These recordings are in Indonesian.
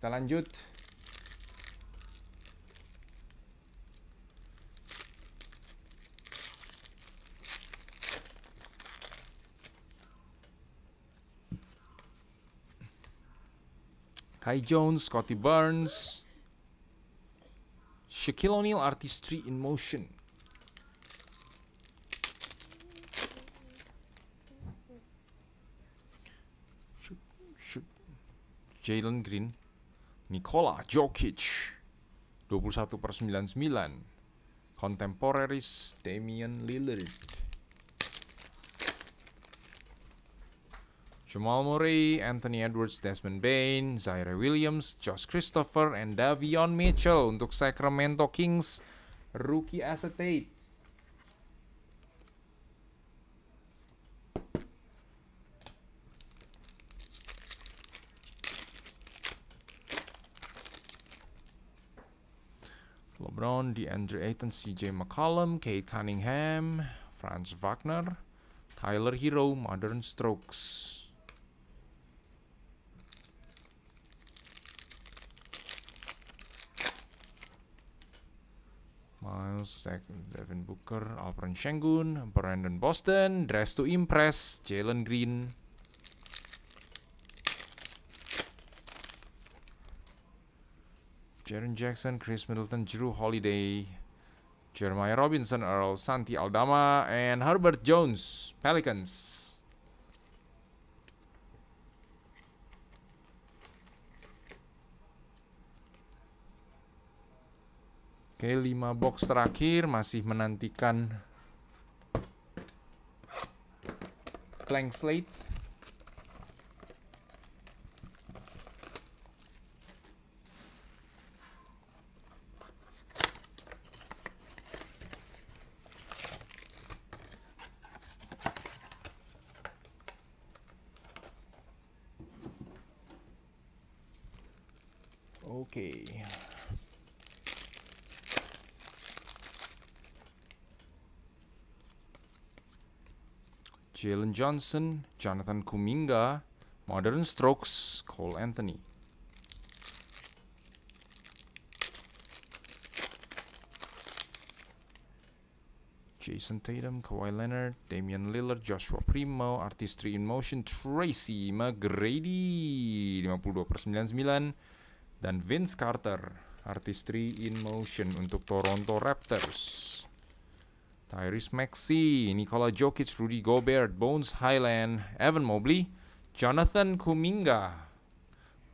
Kita lanjut. Kai Jones, Scotty Burns Shaquille O'Neal Artistry in Motion. Jalen Green. Nikola Jokic 21 per 99 Contemporaries Damian Lillard Jamal Murray, Anthony Edwards, Desmond Bain, Zaire Williams, Josh Christopher, and Davion Mitchell untuk Sacramento Kings rookie acetate. The Andrew Ayton, CJ McCollum, Kate Cunningham, Franz Wagner, Tyler Hero, Modern Strokes. Miles, Devin Booker, Alperen Shengun, Brandon Boston, Dress to Impress, Jalen Green, Jaren Jackson, Chris Middleton, Drew Holiday, Jeremiah Robinson, Earl Santi Aldama, and Herbert Jones, Pelicans. Oke, 5 box terakhir masih menantikan blank slate. Jalen Johnson, Jonathan Kuminga, Modern Strokes, Cole Anthony. Jason Tatum, Kawhi Leonard, Damian Lillard, Joshua Primo, Artistry in Motion, Tracy McGrady 52 per 99 dan Vince Carter, Artistry in Motion untuk Toronto Raptors. Tyrese Maxey, Nikola Jokic, Rudy Gobert, Bones Highland, Evan Mobley, Jonathan Kuminga.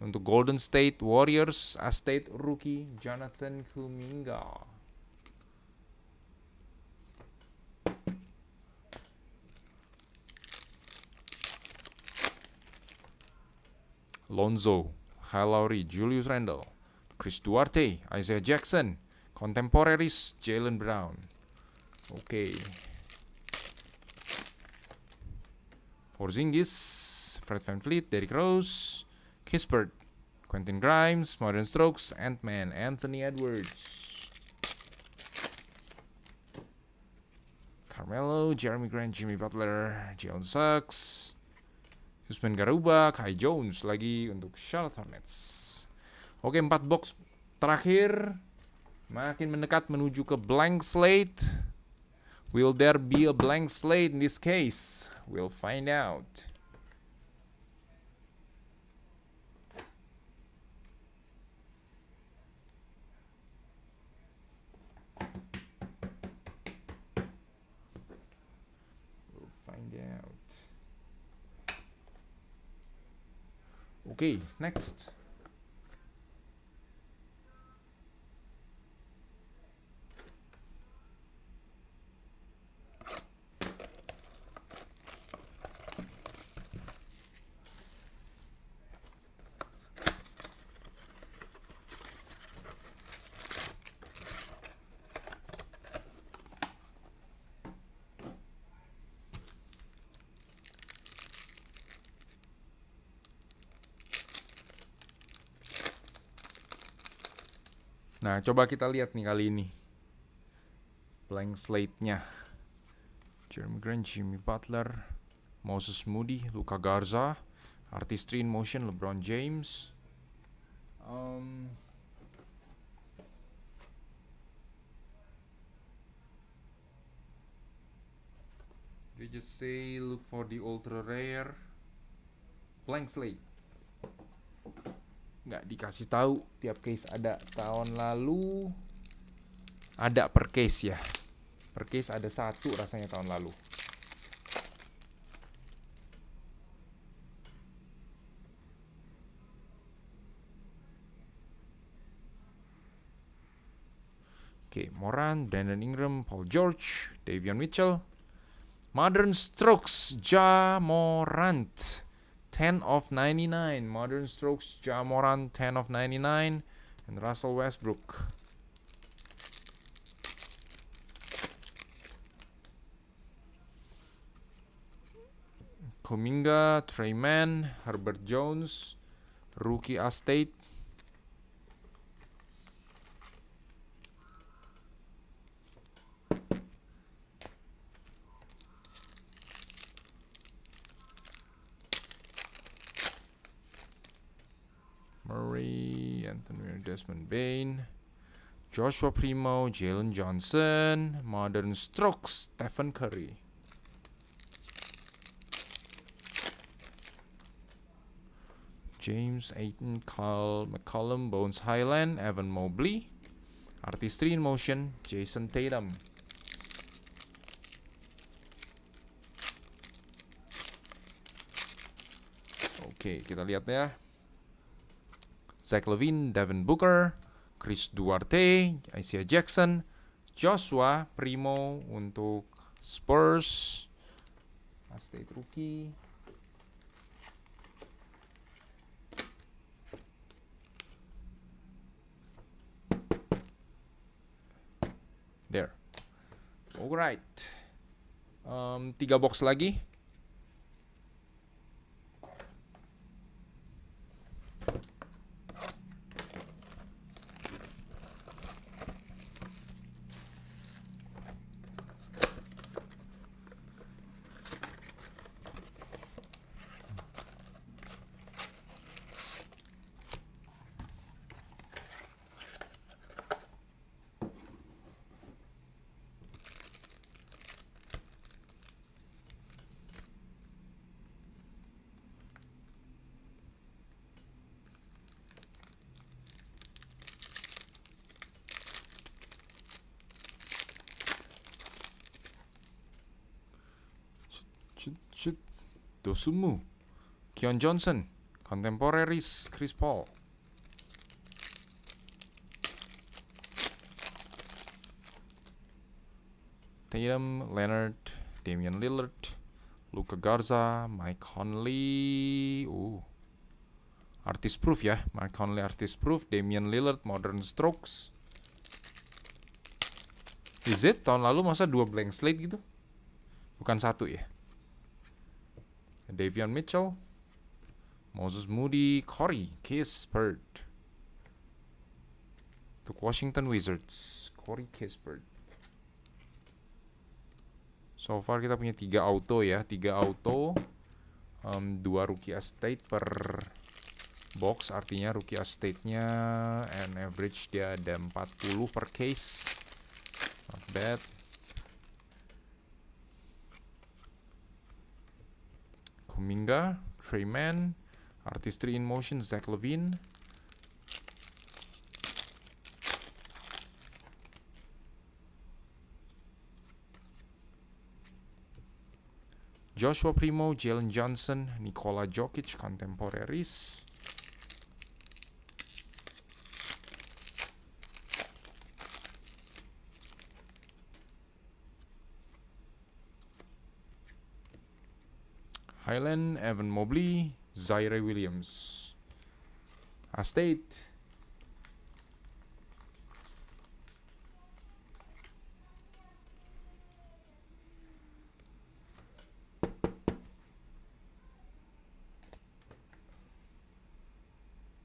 Untuk Golden State Warriors, a state rookie Jonathan Kuminga. Lonzo, Kyle Lowry, Julius Randle, Chris Duarte, Isaiah Jackson, Contemporaries, Jalen Brown. Oke. Okay. Porzingis, Fred VanVleet, Derrick Rose, Kispert, Quentin Grimes, Modern Strokes, Ant-Man, Anthony Edwards. Carmelo, Jeremy Grant, Jimmy Butler, Jalen Sucks, Usman Garuba, Kai Jones lagi untuk Charlotte Hornets. Oke, empat box terakhir. Makin mendekat menuju ke blank slate. Will there be a blank slate in this case? We'll find out. Okay, next. coba kita lihat nih kali ini. Blank slate-nya. Jeremy Grant, Jimmy Butler, Moses Moody, Luka Garza, Artistry in Motion, LeBron James. Um, they just say look for the ultra rare blank slate nggak dikasih tahu tiap case ada tahun lalu ada per case ya per case ada satu rasanya tahun lalu Oke, Moran, Brandon Ingram, Paul George, Davion Mitchell, Modern Strokes, Ja Morant, 10 of 99. Modern Strokes, Jamoran, 10 of 99. And Russell Westbrook. Kuminga, Treyman, Herbert Jones, Rookie Estate, Desmond Bain, Joshua Primo, Jalen Johnson, Modern Strokes, Stephen Curry. James Aiton, Carl McCollum, Bones Highland, Evan Mobley, Artistry in Motion, Jason Tatum. Oke, kita lihat ya. Zach Levine, Devin Booker, Chris Duarte, Isaiah Jackson, Joshua Primo untuk Spurs, State rookie. There. Alright. Um, tiga box lagi. Sumu, Keon Johnson, Contemporaries Chris Paul. Tatum, Leonard, Damian Lillard, Luka Garza, Mike Conley. Uh. Artist Proof ya, Mike Conley Artist Proof, Damian Lillard Modern Strokes. Is it tahun lalu masa dua blank slate gitu? Bukan satu ya. Davion Mitchell, Moses Moody, Corey Kispert. Untuk Washington Wizards, Corey Kispert. So far kita punya tiga auto ya, tiga auto, um, dua rookie estate per box, artinya rookie estate-nya and average dia ada 40 per case. Not bad. Kuminga, Treyman, Artistry in Motion, Zach Levine. Joshua Primo, Jalen Johnson, Nikola Jokic, Contemporaries. Highland, Evan Mobley, Zaire Williams. A State.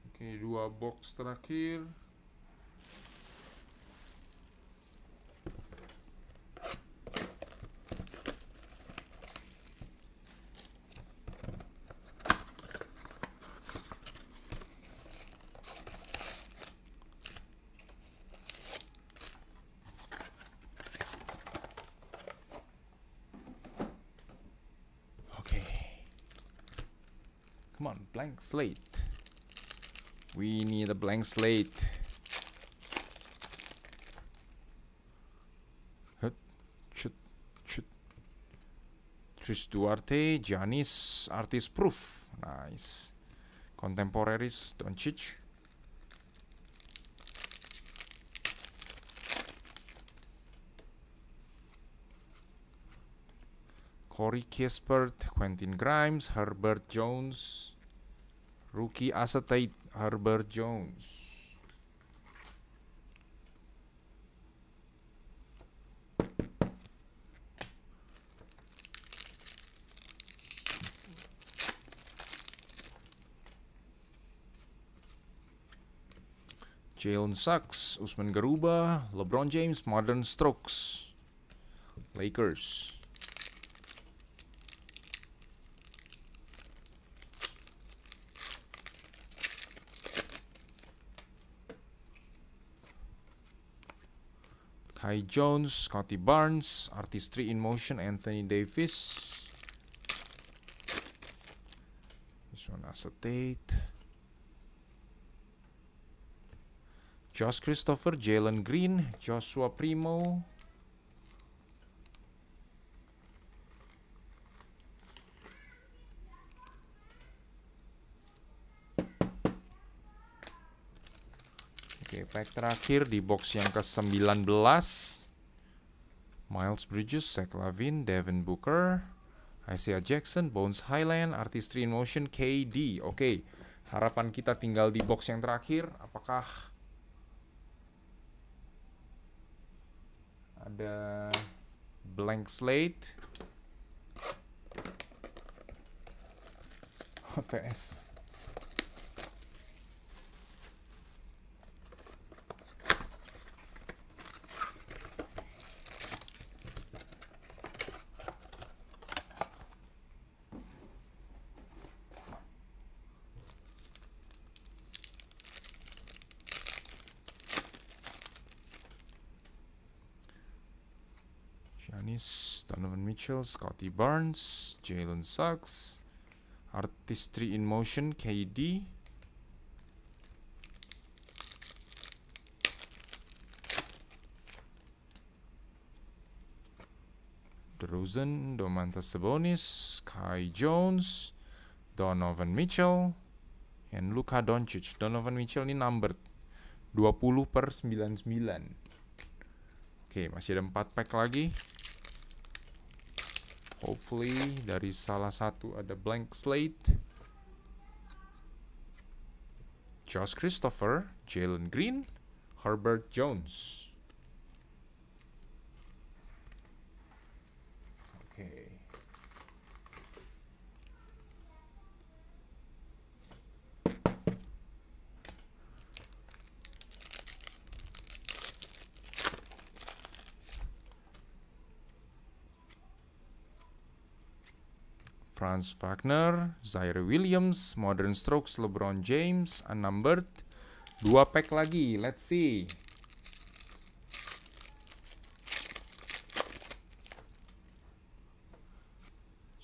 Oke, dua box terakhir. blank slate. We need a blank slate. Tris Duarte, Janis, Artist Proof. Nice. Contemporaries, Doncic. Corey Kispert, Quentin Grimes, Herbert Jones, Rookie acetate Herbert Jones. Jalen Sachs, Usman Garuba, LeBron James, Modern Strokes, Lakers. Ty Jones, Scotty Barnes, Artistry in Motion, Anthony Davis. This one acetate. Josh Christopher, Jalen Green, Joshua Primo, Pack terakhir di box yang ke-19. Miles Bridges, Zach Lavin, Devin Booker, Isaiah Jackson, Bones Highland, Artistry in Motion, KD. Oke, okay. harapan kita tinggal di box yang terakhir. Apakah ada blank slate? VS Mitchell, Scotty Barnes, Jalen Sachs, Artistry in Motion, KD. DeRozan, Domantas Sabonis, Kai Jones, Donovan Mitchell, and Luka Doncic. Donovan Mitchell ini numbered 20 per 99. Oke, masih ada 4 pack lagi. Hopefully dari salah satu ada blank slate. Josh Christopher, Jalen Green, Herbert Jones. Franz Wagner, Zaire Williams, Modern Strokes, LeBron James, Unnumbered. Dua pack lagi, let's see.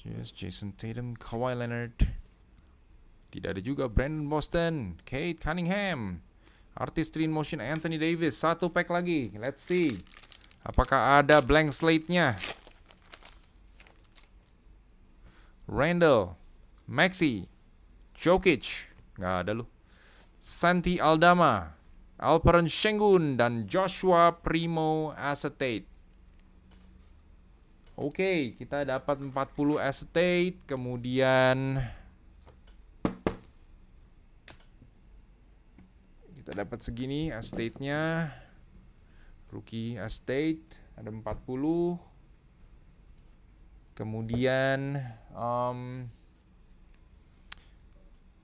Yes, Jason Tatum, Kawhi Leonard. Tidak ada juga Brandon Boston, Kate Cunningham, Artistry in Motion Anthony Davis. Satu pack lagi, let's see. Apakah ada blank slate-nya? Randall, Maxi, Jokic, nggak ada lu. Santi Aldama, Alperen Sengun dan Joshua Primo Acetate. Oke, kita dapat 40 acetate, kemudian kita dapat segini acetate-nya. Rookie acetate ada 40. Kemudian um,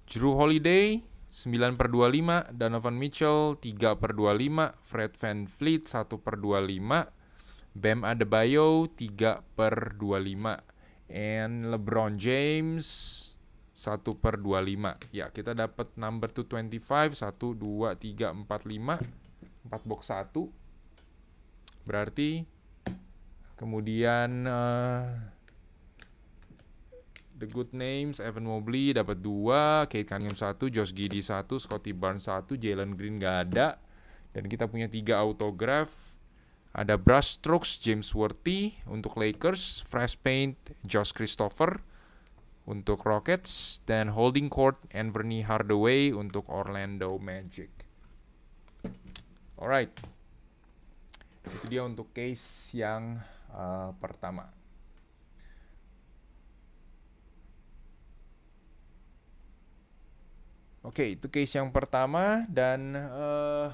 Drew Holiday 9 per 25, Donovan Mitchell 3 per 25, Fred Van Fleet 1 per 25, Bam Adebayo 3 per 25, and LeBron James 1 per 25. Ya, kita dapat number 225, 1, 2, 3, 4, 5, 4 box 1. Berarti, kemudian... Uh, The Good Names, Evan Mobley dapat dua, Kate Cunningham 1, Josh Giddy satu, Scotty Barnes satu, Jalen Green gak ada. Dan kita punya tiga autograph. Ada Brush Strokes, James Worthy untuk Lakers, Fresh Paint, Josh Christopher untuk Rockets, dan Holding Court, Anthony Hardaway untuk Orlando Magic. Alright, itu dia untuk case yang uh, pertama. Oke, okay, itu case yang pertama dan uh,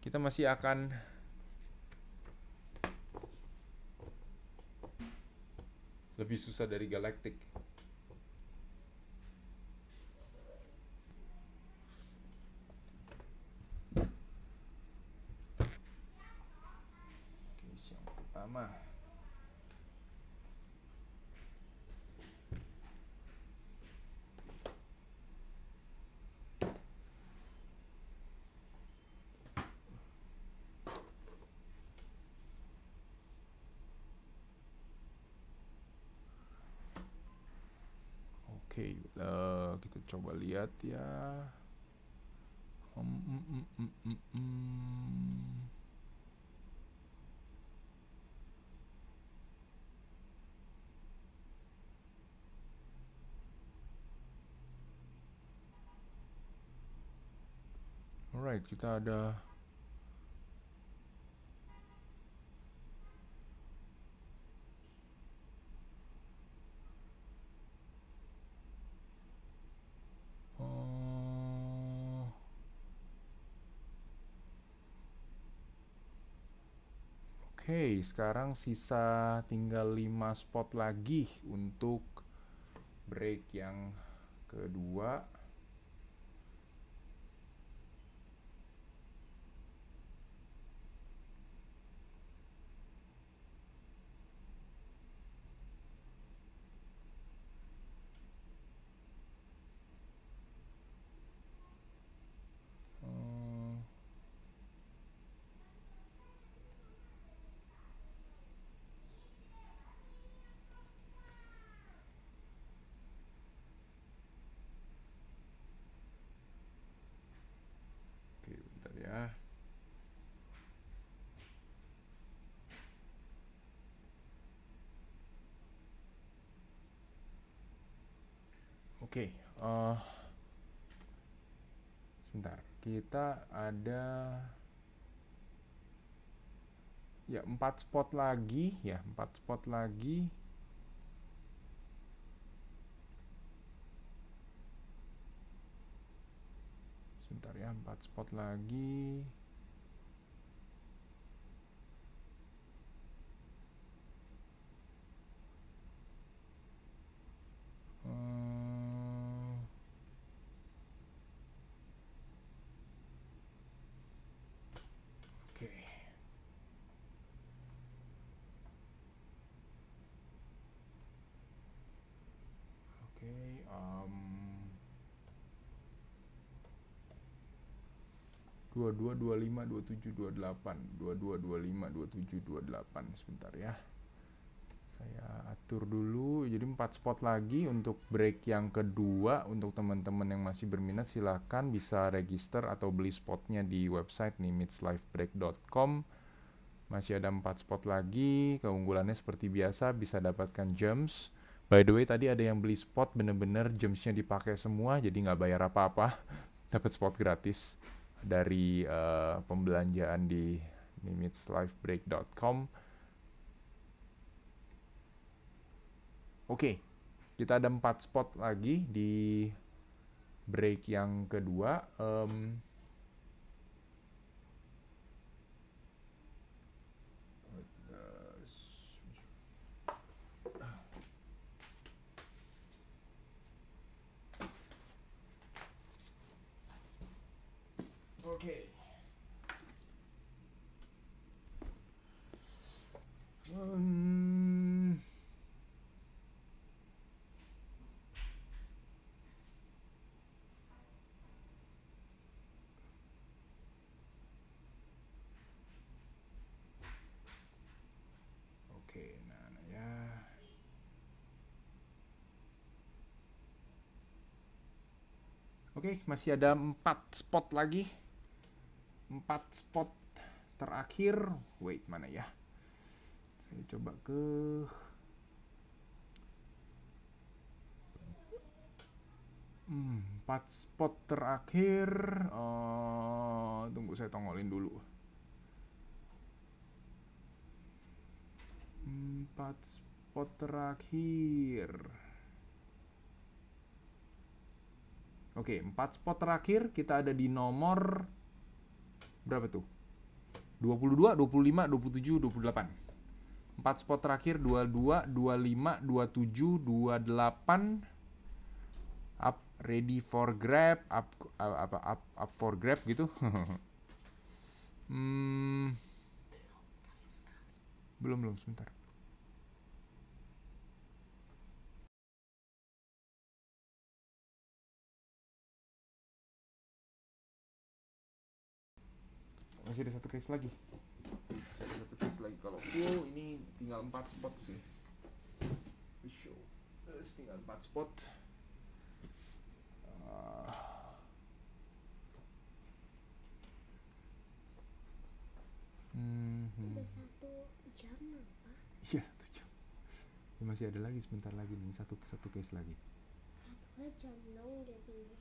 kita masih akan lebih susah dari Galactic. Case yang pertama. coba lihat ya hmm, hmm, hmm, hmm, hmm. Alright, kita ada Oke, sekarang sisa tinggal 5 spot lagi untuk break yang kedua. uh, sebentar kita ada ya empat spot lagi ya empat spot lagi sebentar ya empat spot lagi 22, 25, 27, 28 22, 25, 27, 28 sebentar ya saya atur dulu jadi 4 spot lagi untuk break yang kedua untuk teman-teman yang masih berminat silahkan bisa register atau beli spotnya di website nih masih ada 4 spot lagi keunggulannya seperti biasa bisa dapatkan gems by the way tadi ada yang beli spot bener-bener gemsnya dipakai semua jadi nggak bayar apa-apa dapat spot gratis dari uh, pembelanjaan di mimitslifebreak.com. Oke, okay, kita ada empat spot lagi di break yang kedua. Um, Okay. Um. Oke, hmm. okay, nah, nah, ya. masih ada empat spot lagi. 4 spot terakhir wait mana ya saya coba ke empat spot terakhir uh, tunggu saya tongolin dulu empat spot terakhir Oke, empat spot terakhir kita ada di nomor berapa tuh? 22, 25, 27, 28. 4 spot terakhir 22, 25, 27, 28 up ready for grab, up uh, apa up, up, up for grab gitu. hmm. Belum belum sebentar. masih ada satu case lagi masih ada satu case lagi kalau full ini tinggal empat spot sih show Terus tinggal empat spot Hmm, Udah satu jam apa? Iya satu jam. Ya, masih ada lagi sebentar lagi nih satu satu case lagi. Satu jam dong udah tinggal.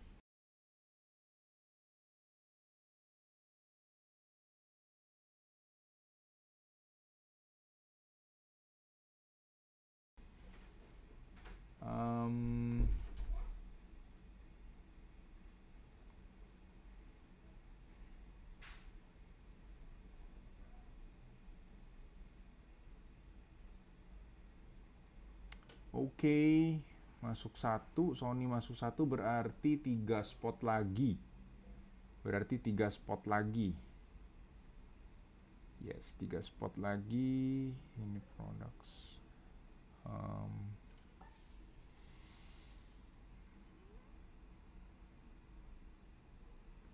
oke masuk satu Sony masuk satu berarti tiga spot lagi berarti tiga spot lagi yes tiga spot lagi ini products um,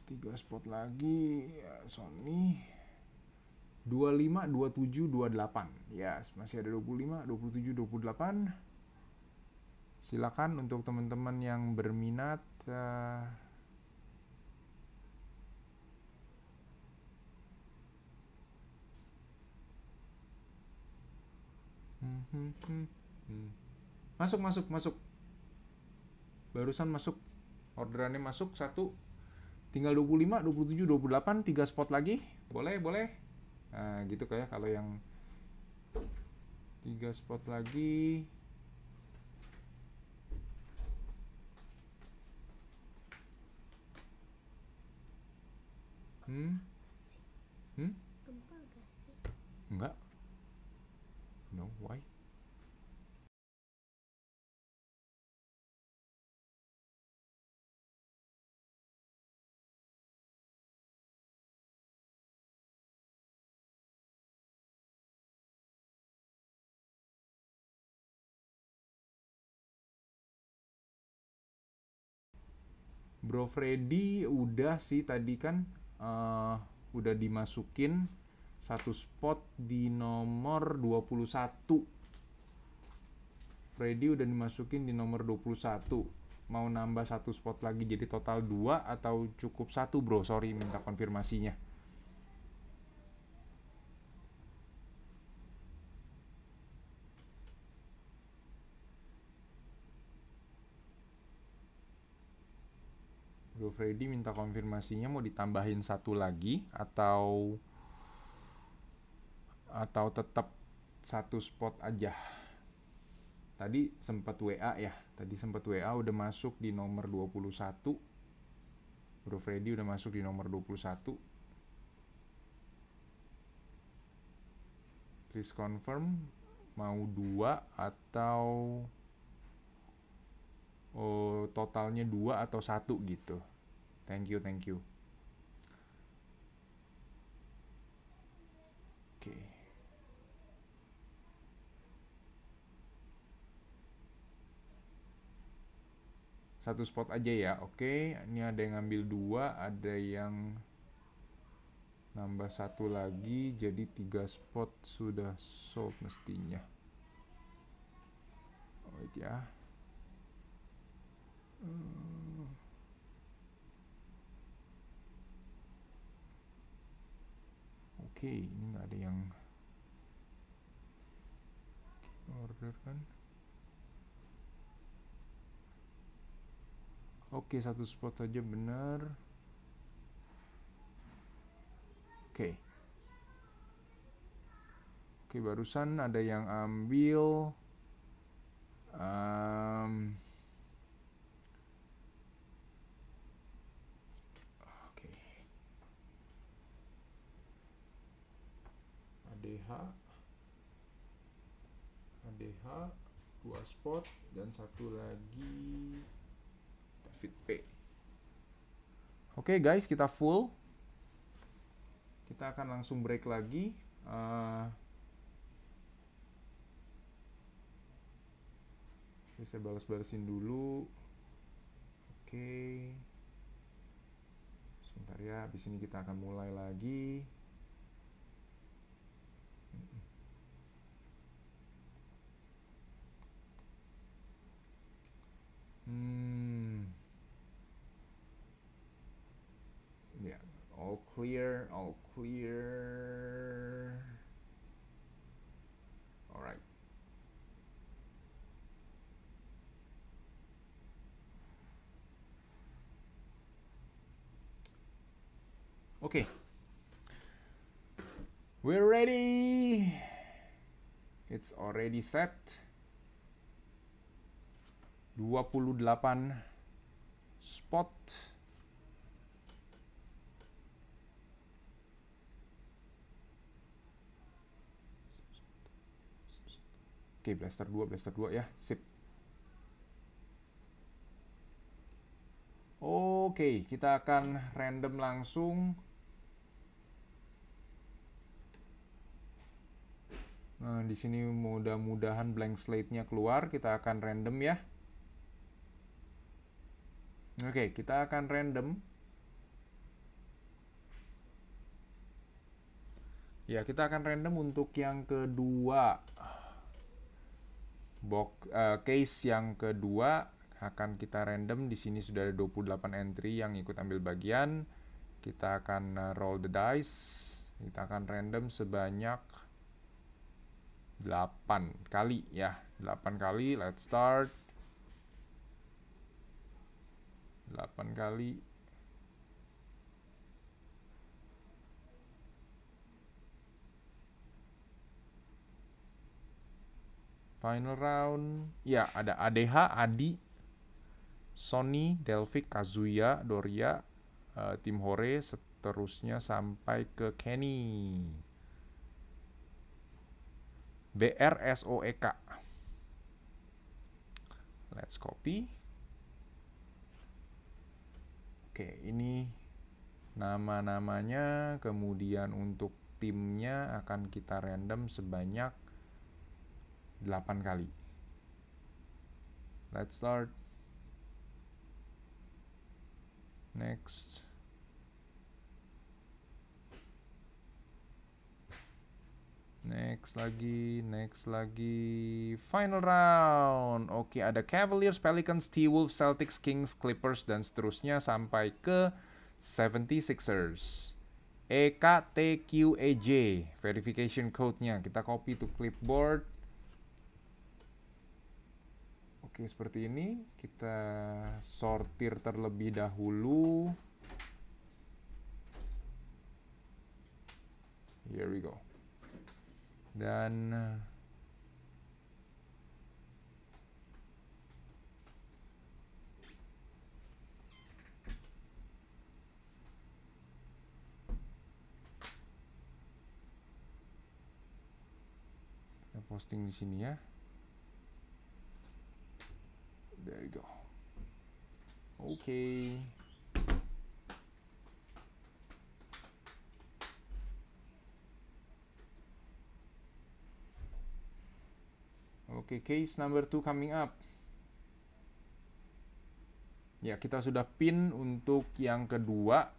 tiga spot lagi ya, Sony 25, 27, 28 ya yes, masih ada 25, 27, 28 silakan untuk teman-teman yang berminat uh, Masuk, masuk, masuk. Barusan masuk. Orderannya masuk satu. Tinggal 25, 27, 28, tiga spot lagi. Boleh, boleh. Nah, gitu kayak ya, kalau yang tiga spot lagi. hmm hmm gempa gak sih enggak no why Bro Freddy udah sih tadi kan uh, udah dimasukin satu spot di nomor 21 Freddy udah dimasukin di nomor 21 mau nambah satu spot lagi jadi total dua atau cukup satu bro sorry minta konfirmasinya Freddy minta konfirmasinya mau ditambahin satu lagi atau atau tetap satu spot aja. Tadi sempat WA ya. Tadi sempat WA udah masuk di nomor 21. Bro Freddy udah masuk di nomor 21. Please confirm mau dua atau oh, totalnya dua atau satu gitu. Thank you, thank you. Oke. Okay. Satu spot aja ya. Oke, okay. ini ada yang ngambil dua, ada yang nambah satu lagi jadi tiga spot sudah sold mestinya wait ya hmm. oke ini nggak ada yang order kan oke satu spot aja benar oke oke barusan ada yang ambil um, ADH H, dua spot dan satu lagi David P. Oke okay guys, kita full. Kita akan langsung break lagi. Uh, saya balas-balasin dulu. Oke. Okay. Sebentar ya, habis ini kita akan mulai lagi. Mm. Yeah, all clear, all clear. All right. Okay. We're ready. It's already set. 28 spot Oke, blaster 2, blaster 2 ya. Sip. Oke, kita akan random langsung. Nah, di sini mudah-mudahan blank slate-nya keluar. Kita akan random ya. Oke, okay, kita akan random. Ya, kita akan random untuk yang kedua. Box uh, case yang kedua akan kita random di sini sudah ada 28 entry yang ikut ambil bagian. Kita akan eh, roll the dice. Kita akan random sebanyak 8 kali ya. 8 kali. Let's start. 8 kali final round ya ada ADH Adi Sony Delphic Kazuya Doria uh, tim Hore seterusnya sampai ke Kenny BRSOEK let's copy Oke, ini nama-namanya, kemudian untuk timnya akan kita random sebanyak 8 kali. Let's start. Next. Next lagi, next lagi. Final round. Oke, ada Cavaliers, Pelicans, T-Wolves, Celtics, Kings, Clippers, dan seterusnya sampai ke 76ers. EKTQEJ verification code-nya. Kita copy to clipboard. Oke, seperti ini. Kita sortir terlebih dahulu. Here we go dan eh, kita posting di sini ya there you go okay Oke, case number 2 coming up. Ya, kita sudah pin untuk yang kedua.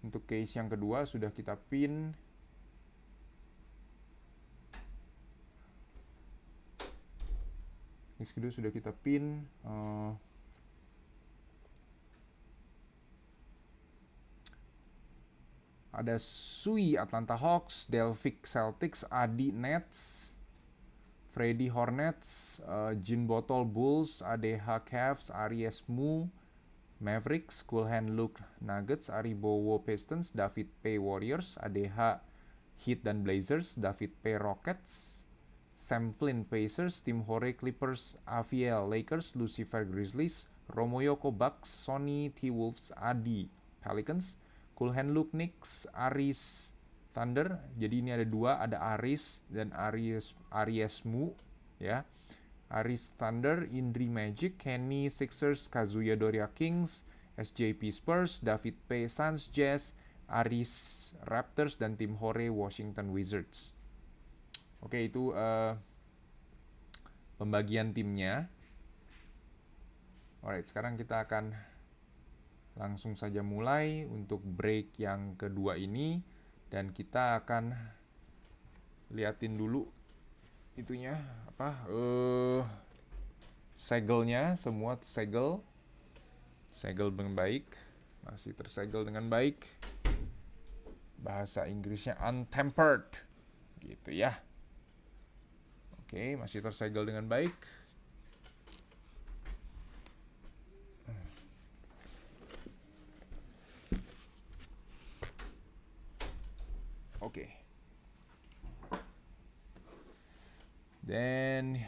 Untuk case yang kedua sudah kita pin. Case kedua sudah kita pin. Uh, ada Sui Atlanta Hawks, Delphic Celtics, Adi Nets, Freddy Hornets, uh, Gin Bottle Bulls, ADH Cavs, Aries Mu, Mavericks, Cool Hand Luke Nuggets, Aribowo Pistons, David P Warriors, ADH Heat dan Blazers, David P Rockets, Sam Flynn Pacers, Tim Hore Clippers, Aviel Lakers, Lucifer Grizzlies, Romo Yoko Bucks, Sony T Wolves, Adi Pelicans, Cool Hand Luke Knicks, Aris Thunder. Jadi ini ada dua, ada Aris dan Aries Ariesmu ya. Aris Thunder, Indri Magic, Kenny Sixers, Kazuya Doria Kings, SJP Spurs, David P Suns Jazz, Aris Raptors dan tim Hore Washington Wizards. Oke, itu uh, pembagian timnya. Alright, sekarang kita akan langsung saja mulai untuk break yang kedua ini dan kita akan liatin dulu itunya apa uh, segelnya semua segel segel dengan baik masih tersegel dengan baik bahasa Inggrisnya untempered gitu ya oke masih tersegel dengan baik okay then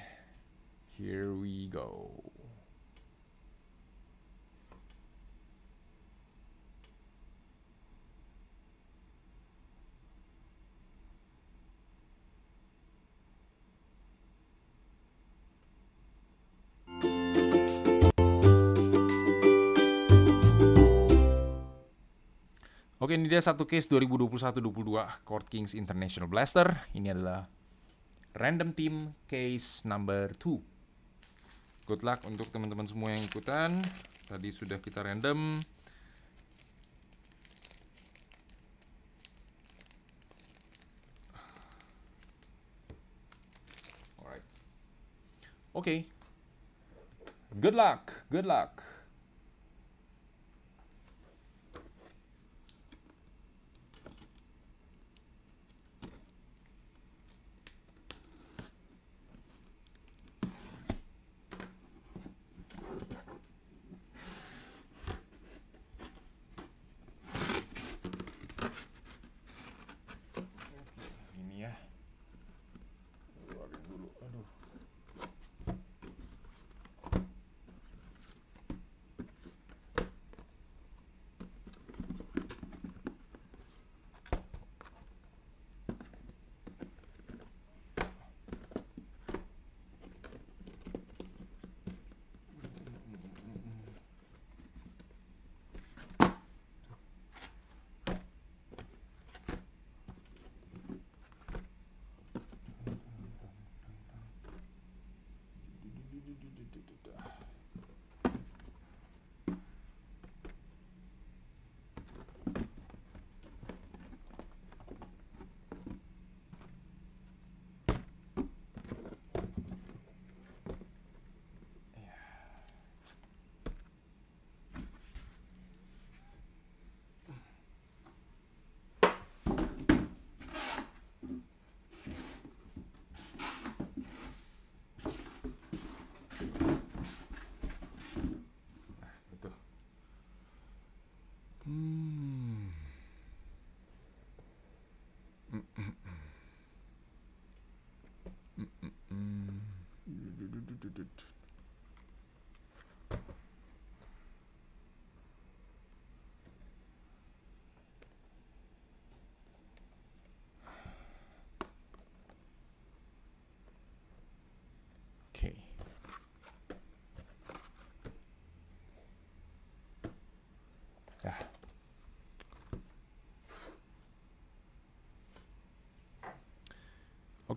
here we go Oke ini dia satu case 2021-22 Court Kings International Blaster. Ini adalah random team case number 2. Good luck untuk teman-teman semua yang ikutan. Tadi sudah kita random. Alright. Oke. Okay. Good luck. Good luck. Oke,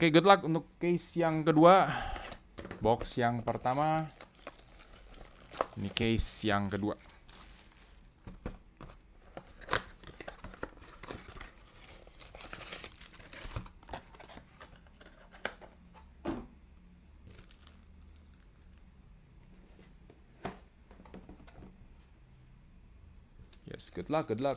okay, good luck untuk case yang kedua box yang pertama ini case yang kedua yes good luck good luck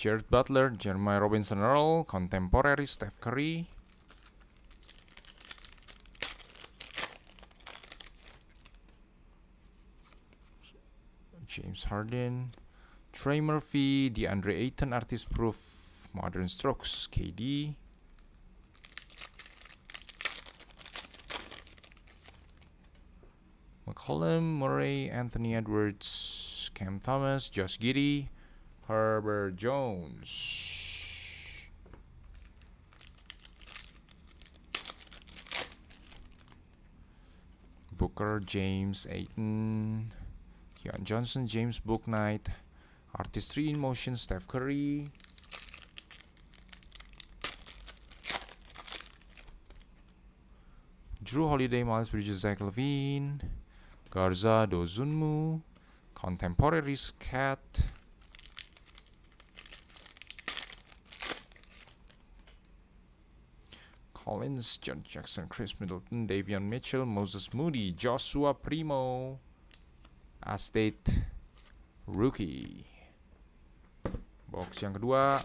Jared Butler, Jeremiah Robinson Earl, Contemporary, Steph Curry. James Harden, Trey Murphy, DeAndre Ayton, Artist Proof, Modern Strokes, KD. McCollum, Murray, Anthony Edwards, Cam Thomas, Josh Giddy, Herbert Jones. Booker, James Aiton. Keon Johnson, James Booknight. Artistry in Motion, Steph Curry. Drew Holiday, Miles Bridges, Zach Levine. Garza Dozunmu. Contemporary Scat. Collins, John Jackson, Chris Middleton, Davion Mitchell, Moses Moody, Joshua Primo, Astate Rookie. Box yang kedua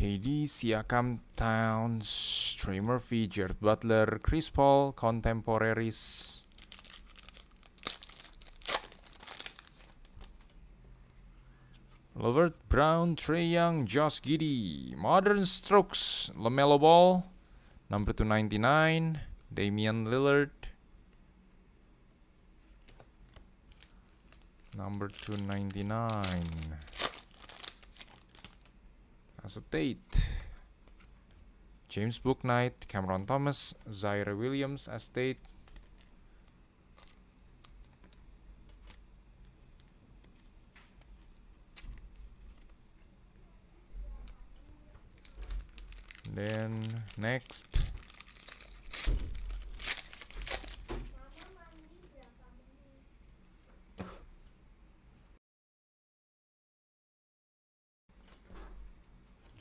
KD, Siakam, Towns, Trey Murphy, Jared Butler, Chris Paul, contemporaries. Lovert, Brown, Trey Young, Josh Giddy, Modern Strokes, LaMelo Ball, number 299, Damian Lillard, number 299 date. James Booknight, Cameron Thomas, Zaire Williams, Estate. Then next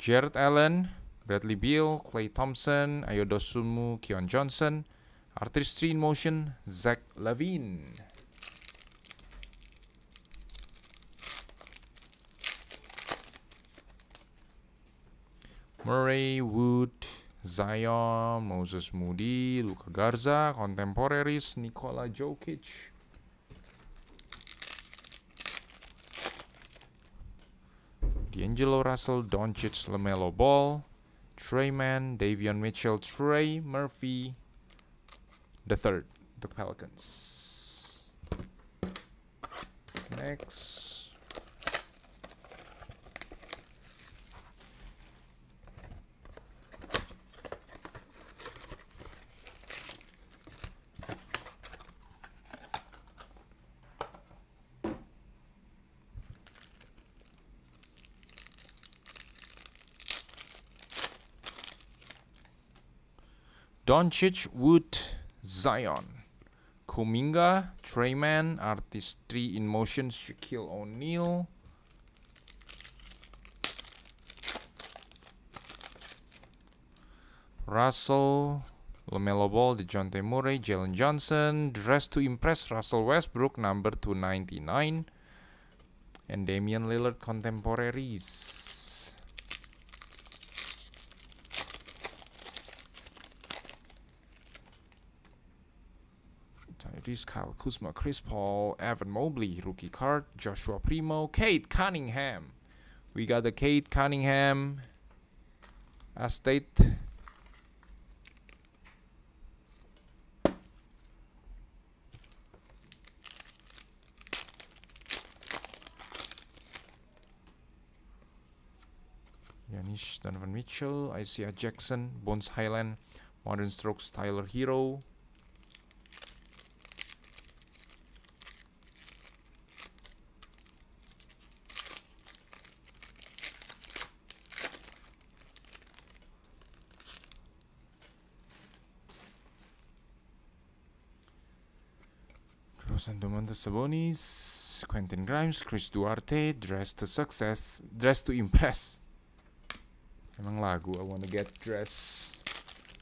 Jared Allen, Bradley Beal, Clay Thompson, Ayodo Sumu, Keon Johnson, Artistry in Motion, Zach Levine, Murray, Wood, Zion, Moses Moody, Luka Garza, Contemporaries, Nikola Jokic. D'Angelo Russell, Doncic, LaMelo Ball, Treyman, Davion Mitchell, Trey Murphy, the third, the Pelicans. Next. Doncic, Wood, Zion. Kuminga, Treyman, these 3 in motion, Shaquille O'Neal. Russell, LaMelo Ball, DeJounte Murray, Jalen Johnson, Dressed to Impress, Russell Westbrook, number 299. And Damian Lillard, Contemporaries. It is Kyle Kuzma, Chris Paul, Evan Mobley, rookie card, Joshua Primo, Kate Cunningham. We got the Kate Cunningham estate. Yanish Donovan Mitchell, Isaiah Jackson, Bones Highland, Modern Strokes Tyler Hero, Santos Sabonis, Quentin Grimes, Chris Duarte, Dress to Success, Dress to Impress. Emang lagu, I wanna get dressed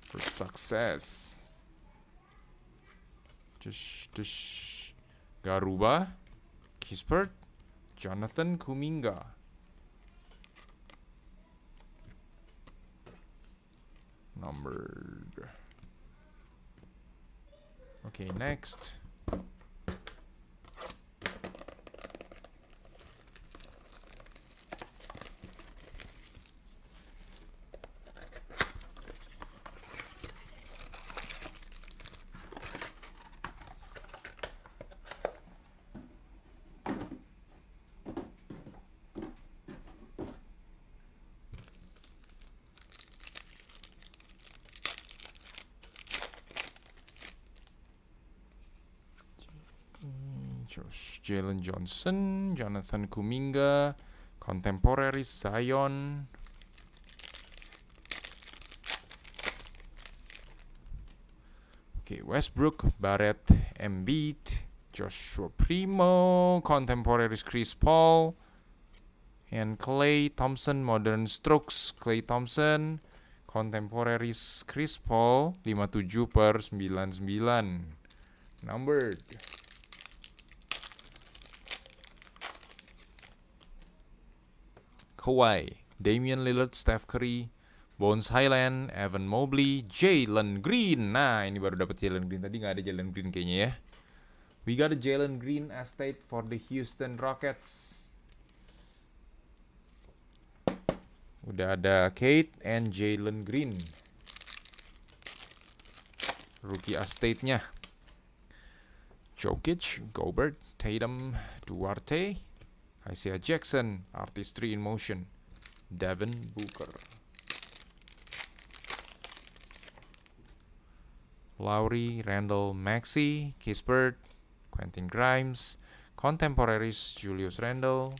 for success. Dish, dish. Garuba, Kispert, Jonathan Kuminga. Numbered. Okay, next. Johnson, Jonathan Kuminga, Contemporary Zion. Oke, okay, Westbrook, Barrett, Embiid, Joshua Primo, Contemporary Chris Paul, and Clay Thompson, Modern Strokes, Clay Thompson, Contemporary Chris Paul, 57 per 99. Numbered. Kawhi, Damian Lillard, Steph Curry, Bones Highland, Evan Mobley, Jalen Green. Nah, ini baru dapat Jalen Green. Tadi nggak ada Jalen Green kayaknya ya. We got a Jalen Green estate for the Houston Rockets. Udah ada Kate and Jalen Green. Rookie estate-nya. Jokic, Gobert, Tatum, Duarte, Isaiah Jackson, Artistry in Motion, Devin Booker. Lowry, Randall Maxey, Kispert, Quentin Grimes, Contemporaries Julius Randall,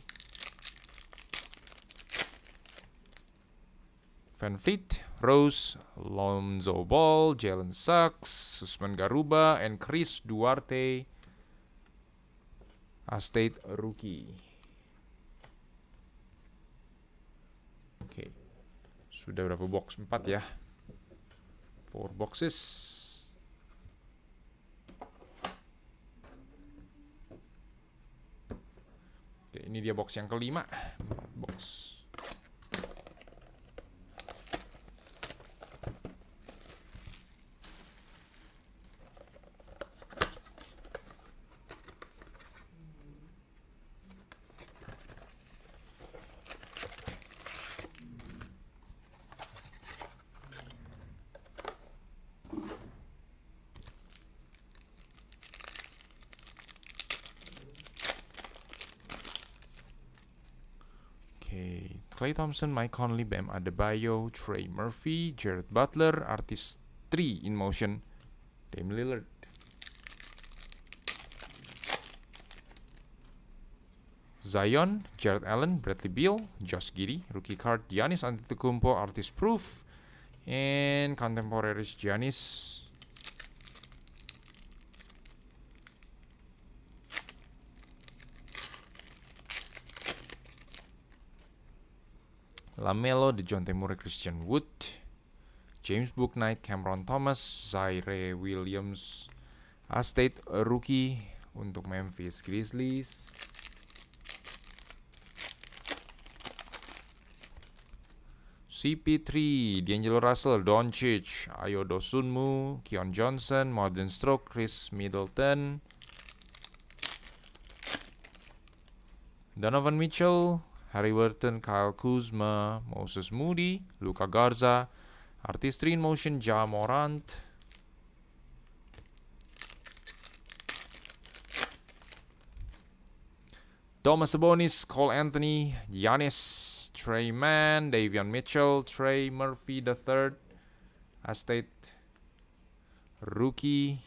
Van Fleet, Rose, Lonzo Ball, Jalen Sacks, Susman Garuba, and Chris Duarte, a state rookie. Sudah berapa box? 4 ya. 4 boxes. Oke, ini dia box yang kelima. 4 box. Thompson, Mike Conley, Bam Adebayo, Trey Murphy, Jared Butler, Artis 3 in motion, Dame Lillard. Zion, Jared Allen, Bradley Beal, Josh Giddy, rookie card Giannis Antetokounmpo, Artis Proof, and contemporaries Giannis Lamelo, DeJounte Murray, Christian Wood, James Booknight, Cameron Thomas, Zaire Williams, Astate rookie untuk Memphis Grizzlies. CP3, D'Angelo Russell, Doncic, Ayo Dosunmu, Kion Johnson, Modern Stroke, Chris Middleton, Donovan Mitchell, Harry Burton, Kyle Kuzma, Moses Moody, Luca Garza, Artistry in Motion, Ja Morant. Thomas Sabonis, Cole Anthony, Giannis, Trey Mann, Davion Mitchell, Trey Murphy the Third, Estate, Rookie,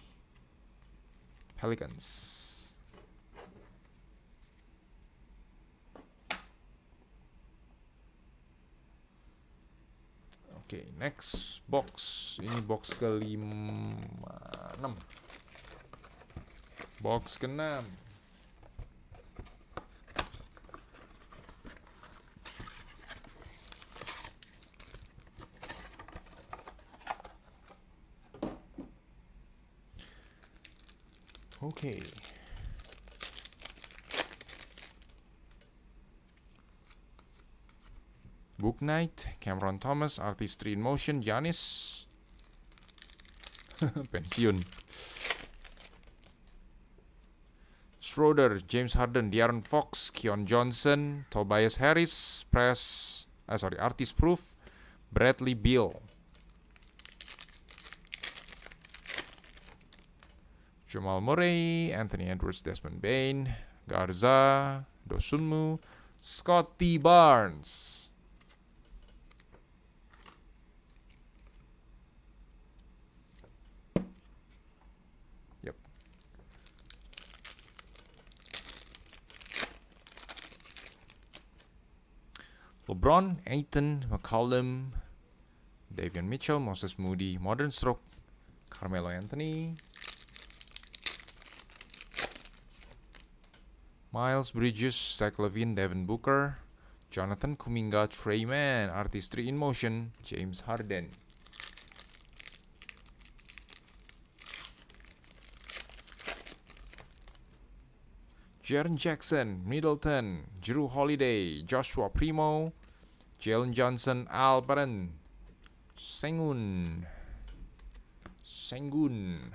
Pelicans. Oke, okay, next box. Ini box ke lima, enam. Box ke enam. Oke. Okay. Book Knight, Cameron Thomas, Artistry in Motion, Janis. Pensiun. Schroeder, James Harden, De'Aaron Fox, Keon Johnson, Tobias Harris, Press, ah sorry, Artist Proof, Bradley Beal. Jamal Murray, Anthony Edwards, Desmond Bain, Garza, Dosunmu, Scotty Barnes. LeBron, Aiton, McCollum, Davion Mitchell, Moses Moody, Modern Stroke, Carmelo Anthony, Miles Bridges, Zach Levine, Devin Booker, Jonathan Kuminga, Trey Mann, Artistry in Motion, James Harden. Jaren Jackson, Middleton, Drew Holiday, Joshua Primo, Jalen Johnson, Alperen, Sengun, Sengun.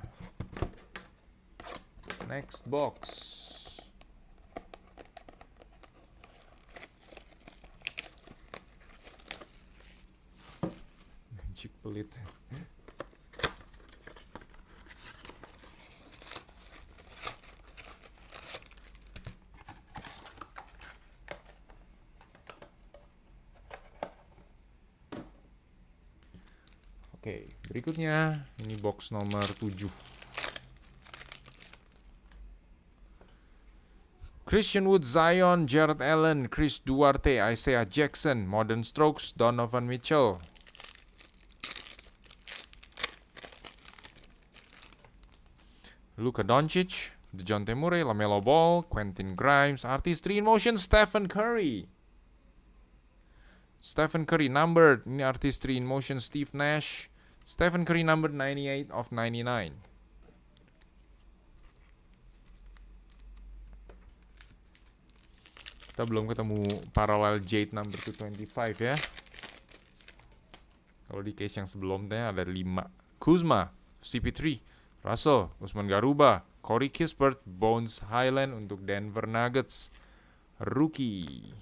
Next box. Magic pelit. Oke, berikutnya ini box nomor 7. Christian Wood, Zion, Jared Allen, Chris Duarte, Isaiah Jackson, Modern Strokes, Donovan Mitchell. Luka Doncic, DeJounte Murray, LaMelo Ball, Quentin Grimes, Artis 3 in Motion, Stephen Curry. Stephen Curry numbered, ini Artis 3 in Motion, Steve Nash, Stephen Curry number 98 of 99. Kita belum ketemu parallel Jade number 225 ya. Kalau di case yang sebelumnya ada 5. Kuzma, CP3, Russell, Usman Garuba, Corey Kispert, Bones Highland untuk Denver Nuggets. Rookie.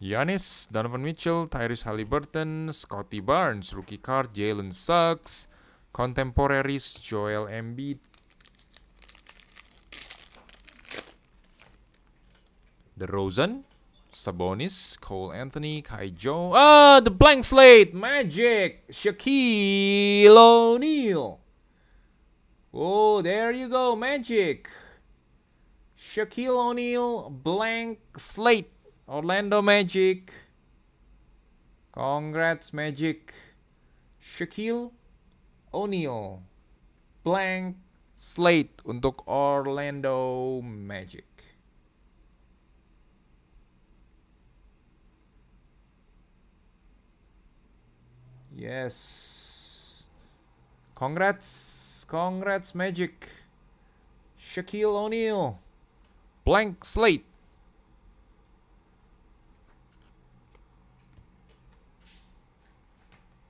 Giannis, Donovan Mitchell, Tyrese Halliburton, Scotty Barnes, rookie card Jalen Suggs, contemporaries Joel Embiid. DeRozan, Sabonis, Cole Anthony, Kai Jones. Ah, the blank slate, Magic, Shaquille O'Neal. Oh, there you go, Magic. Shaquille O'Neal, blank slate. Orlando Magic. Congrats Magic. Shaquille O'Neal. Blank slate untuk Orlando Magic. Yes. Congrats. Congrats Magic. Shaquille O'Neal. Blank slate.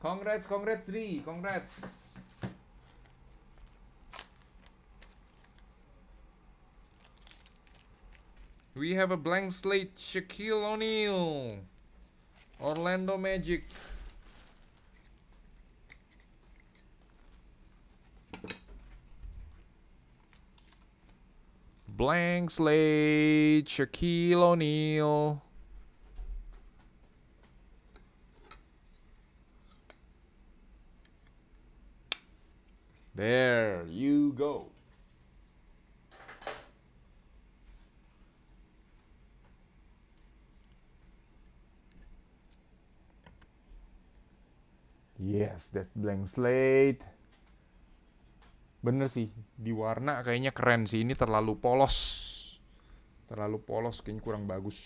Congrats, congrats, three, Congrats. We have a blank slate. Shaquille O'Neal. Orlando Magic. Blank slate. Shaquille O'Neal. There you go. Yes, that's blank slate. Bener sih, di warna kayaknya keren sih. Ini terlalu polos. Terlalu polos, kayaknya kurang bagus.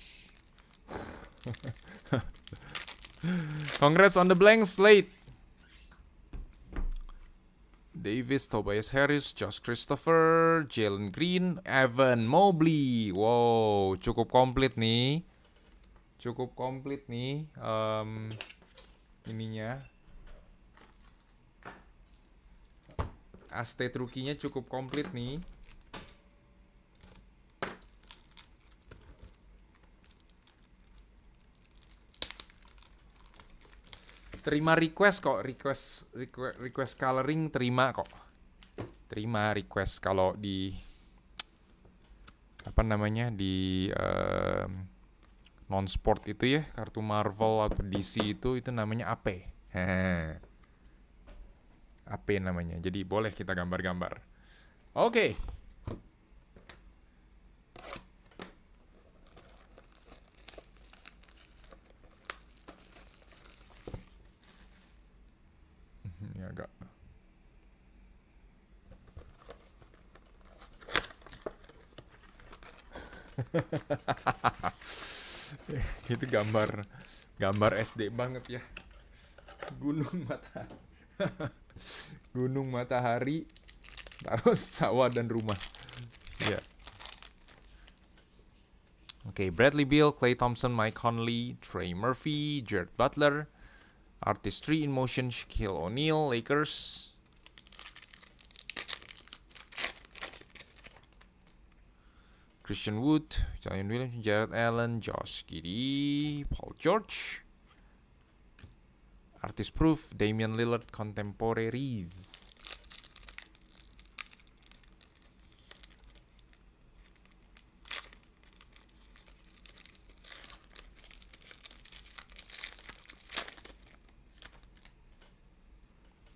Congrats on the blank slate. Davis, Tobias Harris, Josh Christopher, Jalen Green, Evan Mobley. Wow, cukup komplit nih. Cukup komplit nih um, ininya. Aste trukinya cukup komplit nih. terima request kok request request request coloring terima kok terima request kalau di apa namanya di uh, ehm, non sport itu ya kartu Marvel atau DC itu itu namanya AP AP namanya jadi boleh kita gambar-gambar oke okay. itu gambar gambar SD banget ya gunung matahari gunung matahari taruh sawah dan rumah ya yeah. oke okay, Bradley Beal Clay Thompson Mike Conley Trey Murphy Jared Butler artistry in motion Shaquille O'Neal Lakers Christian Wood, Zion Williams, Jared Allen, Josh Giddy, Paul George, Artist Proof, Damian Lillard, Contemporaries.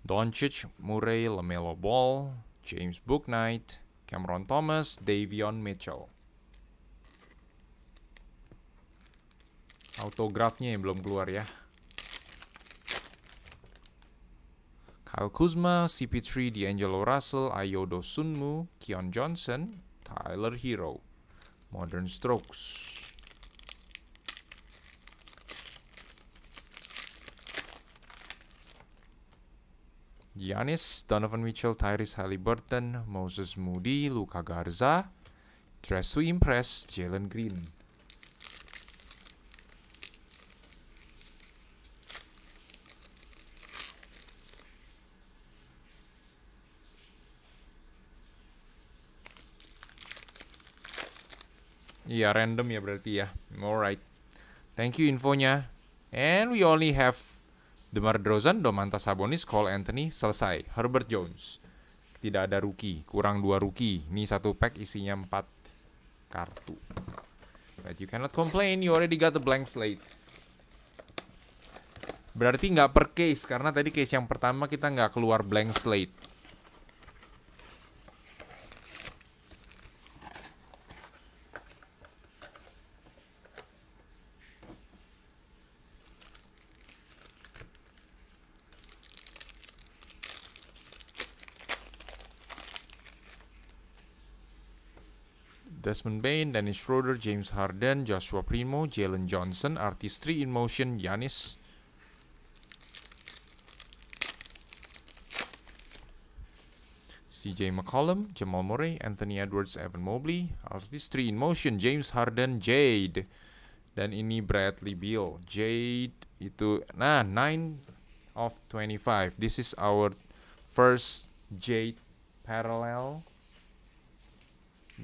Doncic, Murray, LaMelo Ball, James Booknight, Cameron Thomas, Davion Mitchell. Autografnya yang belum keluar ya. Kyle Kuzma, CP3, D'Angelo Russell, Ayodo Sunmu, Keon Johnson, Tyler Hero. Modern Strokes. Giannis, Donovan Mitchell, Tyrese Halliburton, Moses Moody, Luka Garza, Dress to Impress, Jalen Green. Iya, random ya berarti ya. Alright. Thank you infonya. And we only have Demar Drozan, Domantas Sabonis, Cole Anthony, selesai. Herbert Jones. Tidak ada rookie, kurang dua rookie. Ini satu pack isinya empat kartu. But you cannot complain, you already got the blank slate. Berarti nggak per case, karena tadi case yang pertama kita nggak keluar blank slate. Desmond Bain, Dennis Schroeder, James Harden, Joshua Primo, Jalen Johnson, Artistry in Motion, Yanis. CJ McCollum, Jamal Murray, Anthony Edwards, Evan Mobley, Artistry in Motion, James Harden, Jade. Dan ini Bradley Beal. Jade itu nah 9 of 25. This is our first Jade parallel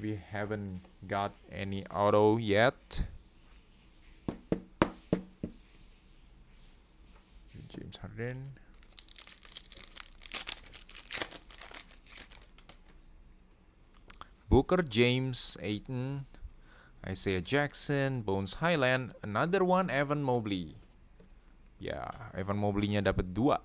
we haven't got any auto yet James Harden Booker James Aiton Isaiah Jackson Bones Highland another one Evan Mobley ya yeah, Evan Mobley-nya dapat dua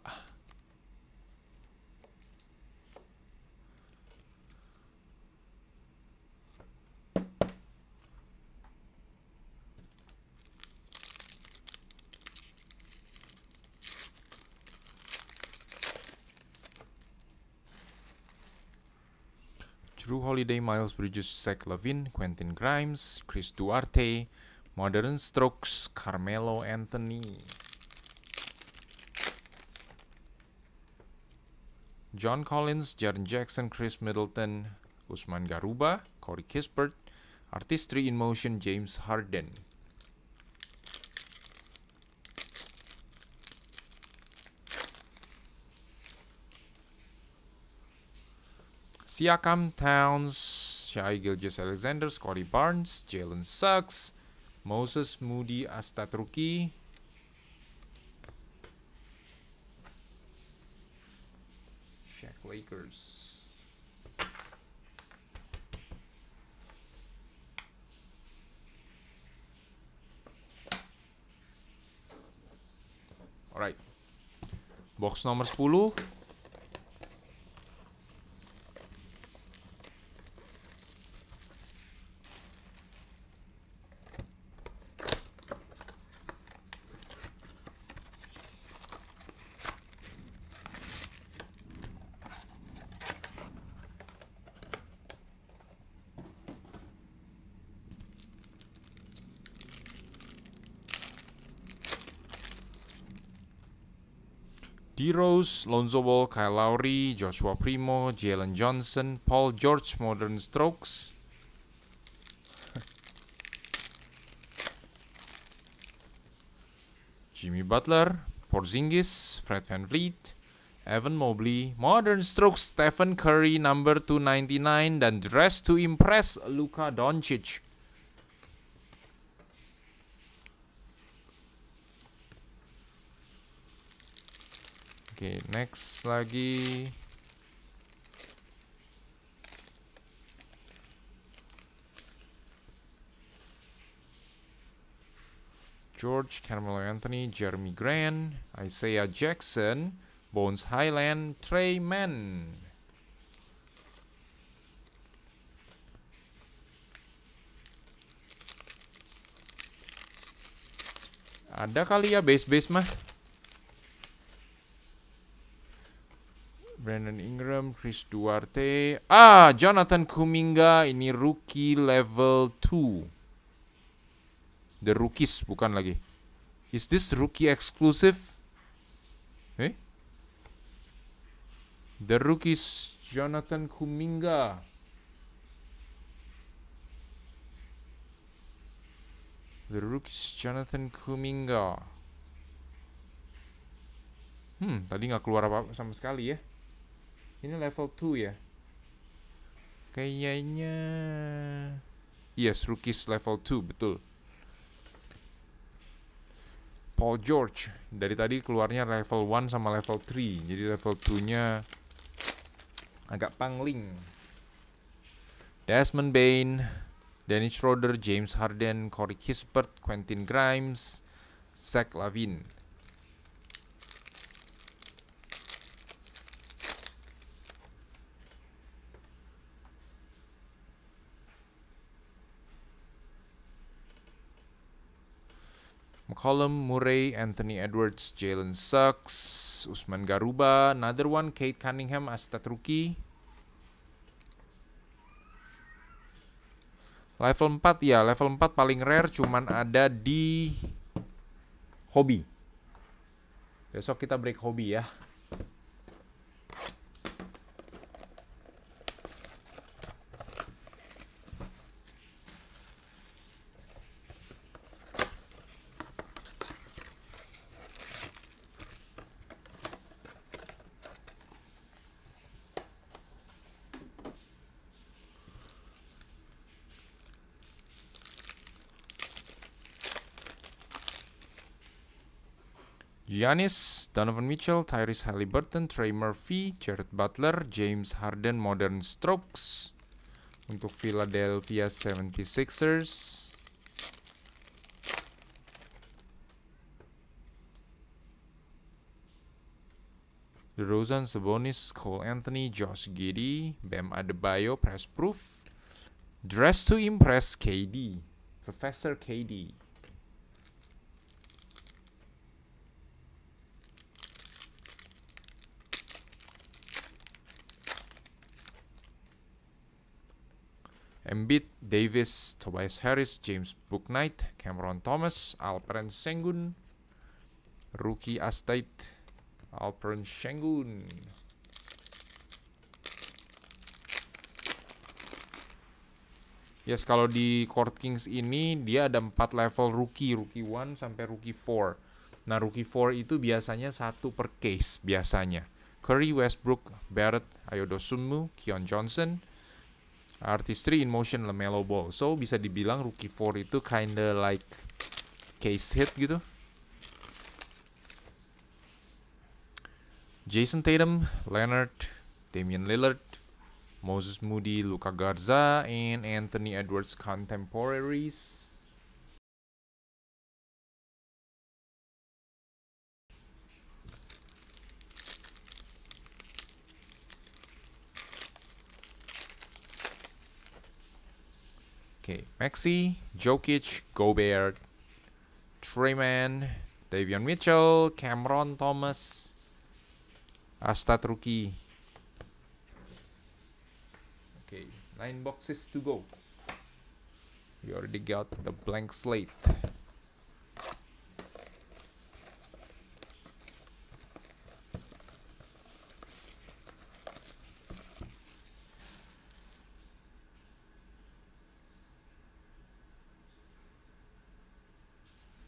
Holiday, Miles Bridges, Zach Levine, Quentin Grimes, Chris Duarte, Modern Strokes, Carmelo Anthony. John Collins, Jaren Jackson, Chris Middleton, Usman Garuba, Corey Kispert, Artistry in Motion, James Harden. Siakam, Towns, Shai Gilgis Alexander, Scotty Barnes, Jalen Sucks, Moses Moody Astatruki, Shaq Lakers. Alright. Box nomor 10 heroes Lonzo Ball, Kyle Lowry, Joshua Primo, Jalen Johnson, Paul George, Modern Strokes. Jimmy Butler, Porzingis, Fred Van Vliet, Evan Mobley, Modern Strokes, Stephen Curry, number 299, dan Dress to Impress, Luka Doncic. next lagi George, Carmelo Anthony, Jeremy Grant, Isaiah Jackson, Bones Highland, Trey Mann. Ada kali ya base-base mah. Brandon Ingram, Chris Duarte. Ah, Jonathan Kuminga ini rookie level 2. The rookies bukan lagi. Is this rookie exclusive? Eh? The rookies Jonathan Kuminga. The rookies Jonathan Kuminga. Hmm, tadi nggak keluar apa-apa sama sekali ya ini level 2 ya kayaknya yes rookies level 2 betul Paul George dari tadi keluarnya level 1 sama level 3 jadi level 2 nya agak pangling Desmond Bain Dennis Schroeder, James Harden, Corey Kispert, Quentin Grimes, Zach Lavin. McCollum, Murray, Anthony Edwards, Jalen Sucks, Usman Garuba, another one, Kate Cunningham as rookie. Level 4 ya, level 4 paling rare cuman ada di hobi. Besok kita break hobi ya. Giannis, Donovan Mitchell, Tyrese Halliburton, Trey Murphy, Jared Butler, James Harden, Modern Strokes. Untuk Philadelphia 76ers. DeRozan, Sabonis, Cole Anthony, Josh Giddy, Bam Adebayo, Press Proof, Dress to Impress KD, Professor KD. Embiid, Davis, Tobias Harris, James Booknight, Cameron Thomas, Alperen Sengun, Rookie Astate, Alperen Sengun. Yes, kalau di Court Kings ini dia ada 4 level rookie, rookie 1 sampai rookie 4. Nah, rookie 4 itu biasanya satu per case biasanya. Curry, Westbrook, Barrett, Ayodosunmu, Kion Johnson, Artistry in motion mellow Ball. So bisa dibilang rookie 4 itu kinda like case hit gitu. Jason Tatum, Leonard, Damian Lillard, Moses Moody, Luka Garza, and Anthony Edwards contemporaries. Okay, Maxi, Jokic, Gobert, Treyman, Davion Mitchell, Cameron Thomas, Astad rookie. Okay, nine boxes to go. You already got the blank slate.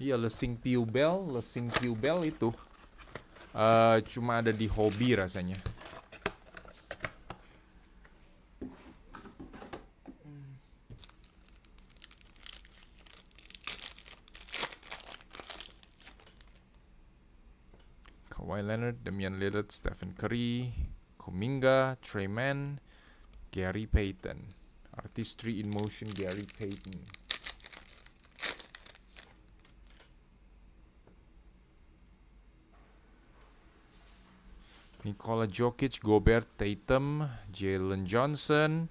Iya, lesing piu lesing piu itu uh, cuma ada di hobi rasanya. Kawhi Leonard, Damian Lillard, Stephen Curry, Kuminga, Trey Mann, Gary Payton. Artistry in Motion Gary Payton. Nikola Jokic, Gobert, Tatum, Jalen Johnson,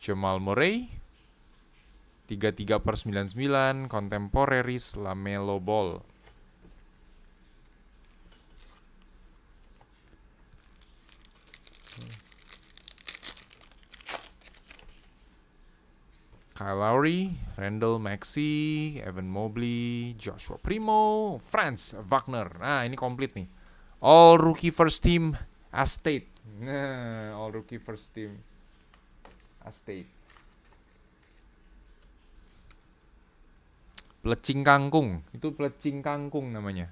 Jamal Murray. 33 per 99, Contemporaries, Lamelo Ball. Kyle Lowry, Randall Maxi, Evan Mobley, Joshua Primo, Franz Wagner. Nah, ini komplit nih. All rookie first team Astate. Nah, all rookie first team. Astate. plecing kangkung, itu plecing kangkung namanya.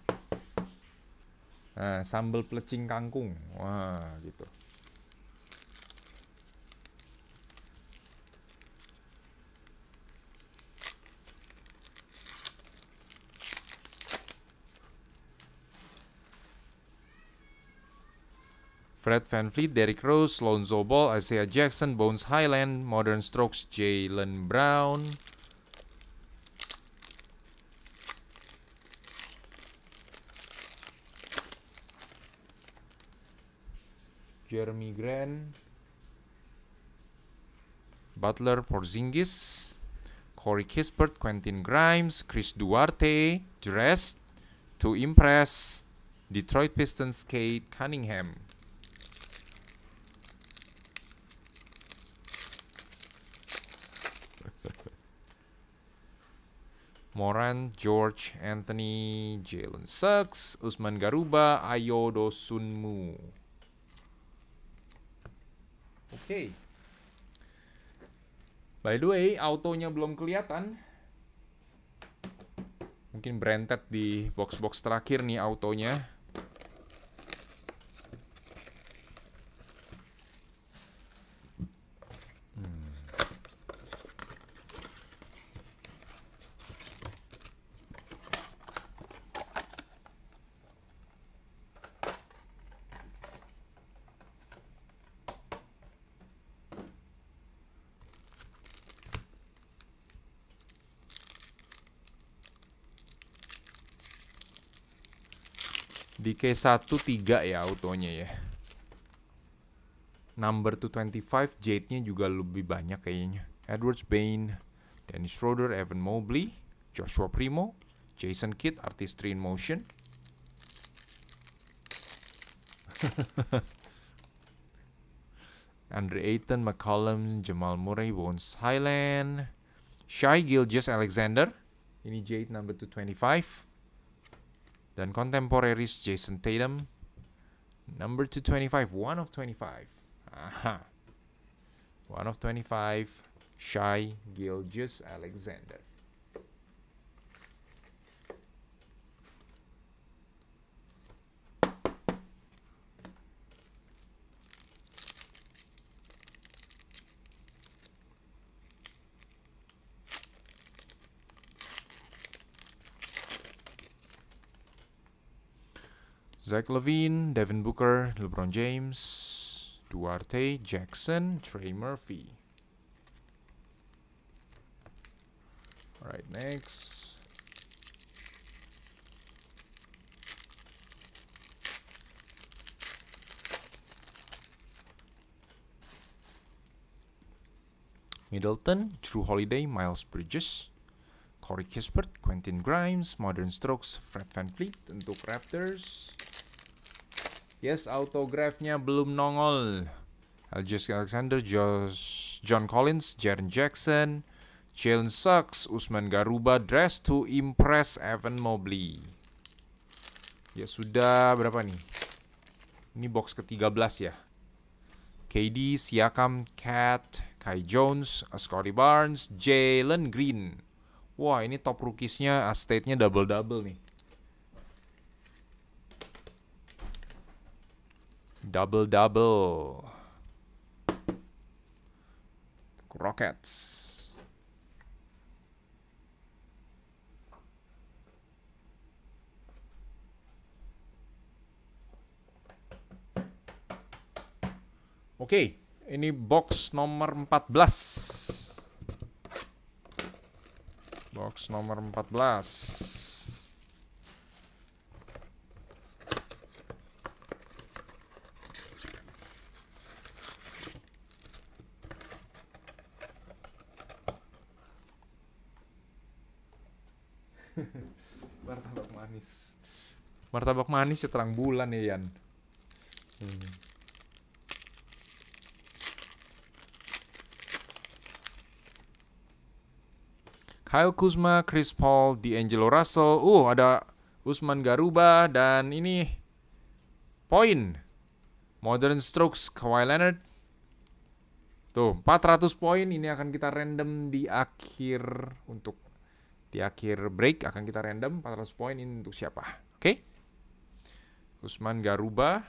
Nah, sambal plecing kangkung. Wah, gitu. Fred Van Fleet, Derrick Rose, Lonzo Ball, Isaiah Jackson, Bones Highland, Modern Strokes, Jalen Brown. Jeremy Grant, Butler, Porzingis, Corey Kispert, Quentin Grimes, Chris Duarte, Dressed, To Impress, Detroit Pistons, Kate Cunningham. Moran, George, Anthony, Jalen Sucks, Usman Garuba, Ayodo Sunmu. Oke. Okay. By the way, autonya belum kelihatan. Mungkin branded di box-box terakhir nih autonya. Di K1 3 ya autonya ya Number 225 Jade-nya juga lebih banyak kayaknya Edwards Bain Dennis Schroeder, Evan Mobley Joshua Primo Jason Kidd, Artistry in Motion Andre Ayton, McCollum, Jamal Murray, Bones Highland, Shai Gilgis Alexander. Ini Jade number 225. Dan contemporaries Jason Tatum. Number 225, 1 of 25. Aha. 1 of 25, Shai Gilgis Alexander. Zach Levine, Devin Booker, LeBron James, Duarte, Jackson, Trey Murphy. Alright, next. Middleton, True Holiday, Miles Bridges, Corey Kispert, Quentin Grimes, Modern Strokes, Fred Van Fleet untuk Raptors. Yes, autografnya belum nongol. Algius Alexander, Josh, John Collins, Jaren Jackson, Jalen Sucks, Usman Garuba, Dress to Impress, Evan Mobley. Ya sudah berapa nih? Ini box ke-13 ya. KD, Siakam, Cat, Kai Jones, Scotty Barnes, Jalen Green. Wah ini top rookiesnya, estate-nya double-double nih. double double Rockets Oke, okay, ini box nomor 14. Box nomor 14. martabak manis martabak manis ya terang bulan ya Yan hmm. Kyle Kuzma, Chris Paul, D'Angelo Russell. Uh, ada Usman Garuba dan ini poin. Modern Strokes Kawhi Leonard. Tuh, 400 poin ini akan kita random di akhir untuk di akhir break akan kita random 400 poin ini untuk siapa. Oke? Okay? Usman Garuba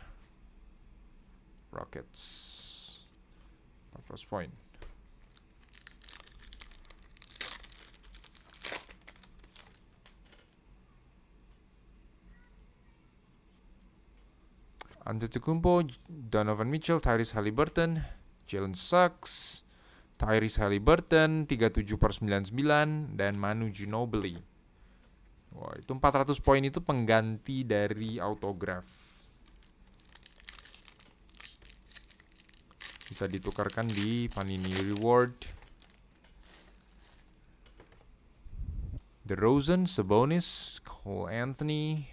Rockets 400 poin. Antetokounmpo, Donovan Mitchell, Tyrese Halliburton, Jalen Sucks, Tyrese Halliburton 37 per 99 dan Manu Ginobili. Wah, itu 400 poin itu pengganti dari autograf. Bisa ditukarkan di Panini Reward. The Rosen, Sabonis, Cole Anthony,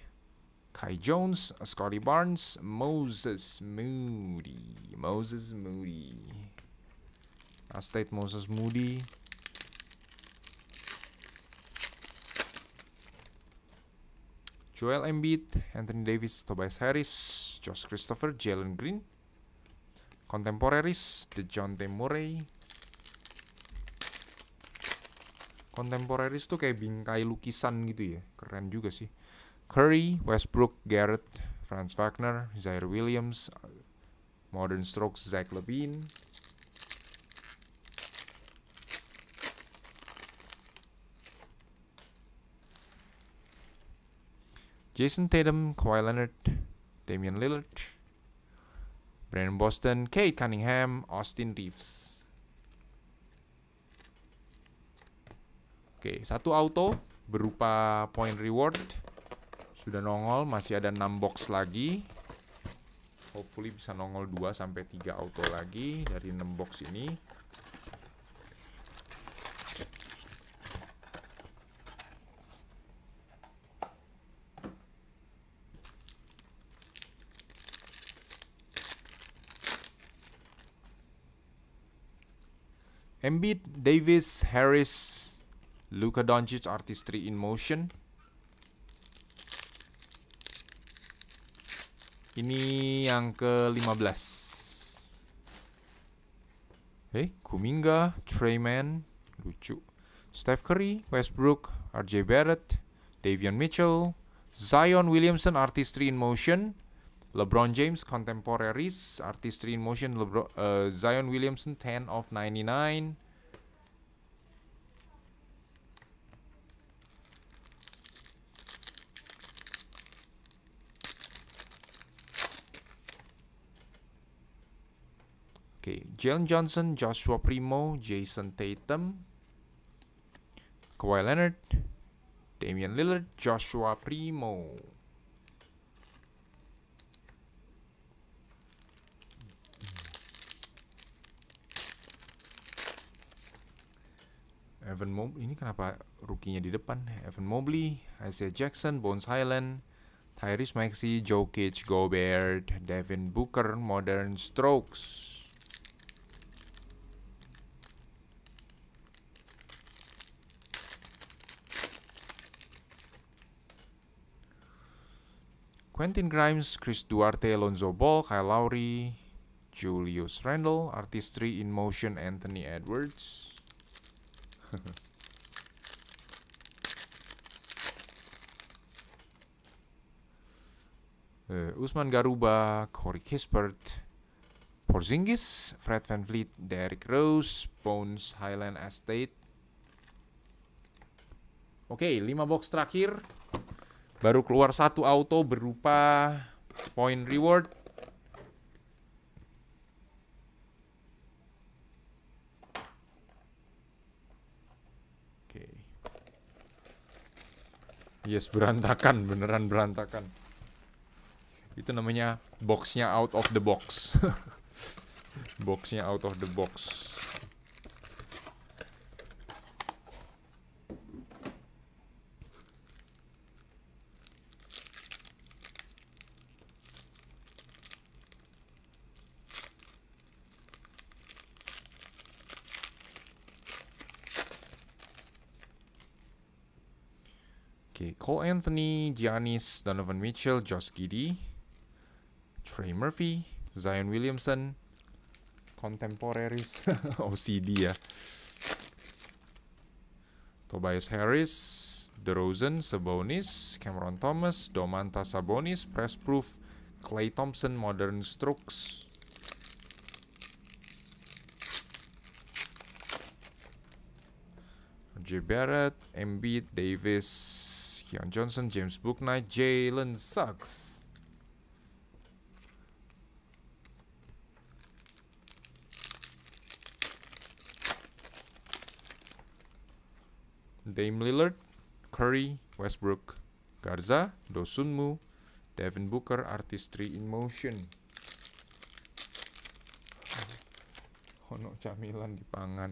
Kai Jones, Scotty Barnes, Moses Moody. Moses Moody. Astate Moses Moody. Joel Embiid, Anthony Davis, Tobias Harris, Josh Christopher, Jalen Green. Contemporaries, The John T. Murray. Contemporaries tuh kayak bingkai lukisan gitu ya. Keren juga sih. Curry, Westbrook, Garrett, Franz Wagner, Zaire Williams, Modern Strokes, Zach Levine. Jason Tatum, Kawhi Leonard, Damian Lillard, Brandon Boston, Kate Cunningham, Austin Reeves. Oke, satu auto berupa point reward. Sudah nongol, masih ada 6 box lagi. Hopefully bisa nongol 2 sampai 3 auto lagi dari 6 box ini. Embiid, Davis, Harris, Luka Doncic, artistry in motion. Ini yang ke-15. Eh, Kuminga, Treyman, lucu. Steph Curry, Westbrook, RJ Barrett, Davion Mitchell, Zion Williamson, artistry in motion. LeBron James contemporaries artistry in motion LeBron uh, Zion Williamson 10 of 99 Okay, Jalen Johnson, Joshua Primo, Jason Tatum, Kawhi Leonard, Damian Lillard, Joshua Primo. Evan Mobley ini kenapa rukinya di depan? Evan Mobley, Isaiah Jackson, Bones Highland, Tyrese Maxey, Jokic, Gobert, Devin Booker, Modern Strokes. Quentin Grimes, Chris Duarte, Lonzo Ball, Kyle Lowry, Julius Randle, Artistry in Motion, Anthony Edwards uh, Usman Garuba, Corey Kispert, Porzingis, Fred Van Vliet, Derrick Rose, Bones Highland Estate. Oke, okay, 5 box terakhir. Baru keluar satu auto berupa point reward Yes, berantakan, beneran berantakan. Itu namanya boxnya out of the box. boxnya out of the box. Giannis, Donovan Mitchell, Josh Giddy, Trey Murphy, Zion Williamson, contemporaries OCD ya. Tobias Harris, DeRozan, Sabonis, Cameron Thomas, Domantas Sabonis, Press Proof, Clay Thompson, Modern Strokes. J. Barrett, Embiid, Davis, Keon Johnson, James Booknight, Jalen Suggs. Dame Lillard, Curry, Westbrook, Garza, Dosunmu, Devin Booker, Artistry in Motion. Ono camilan di pangan.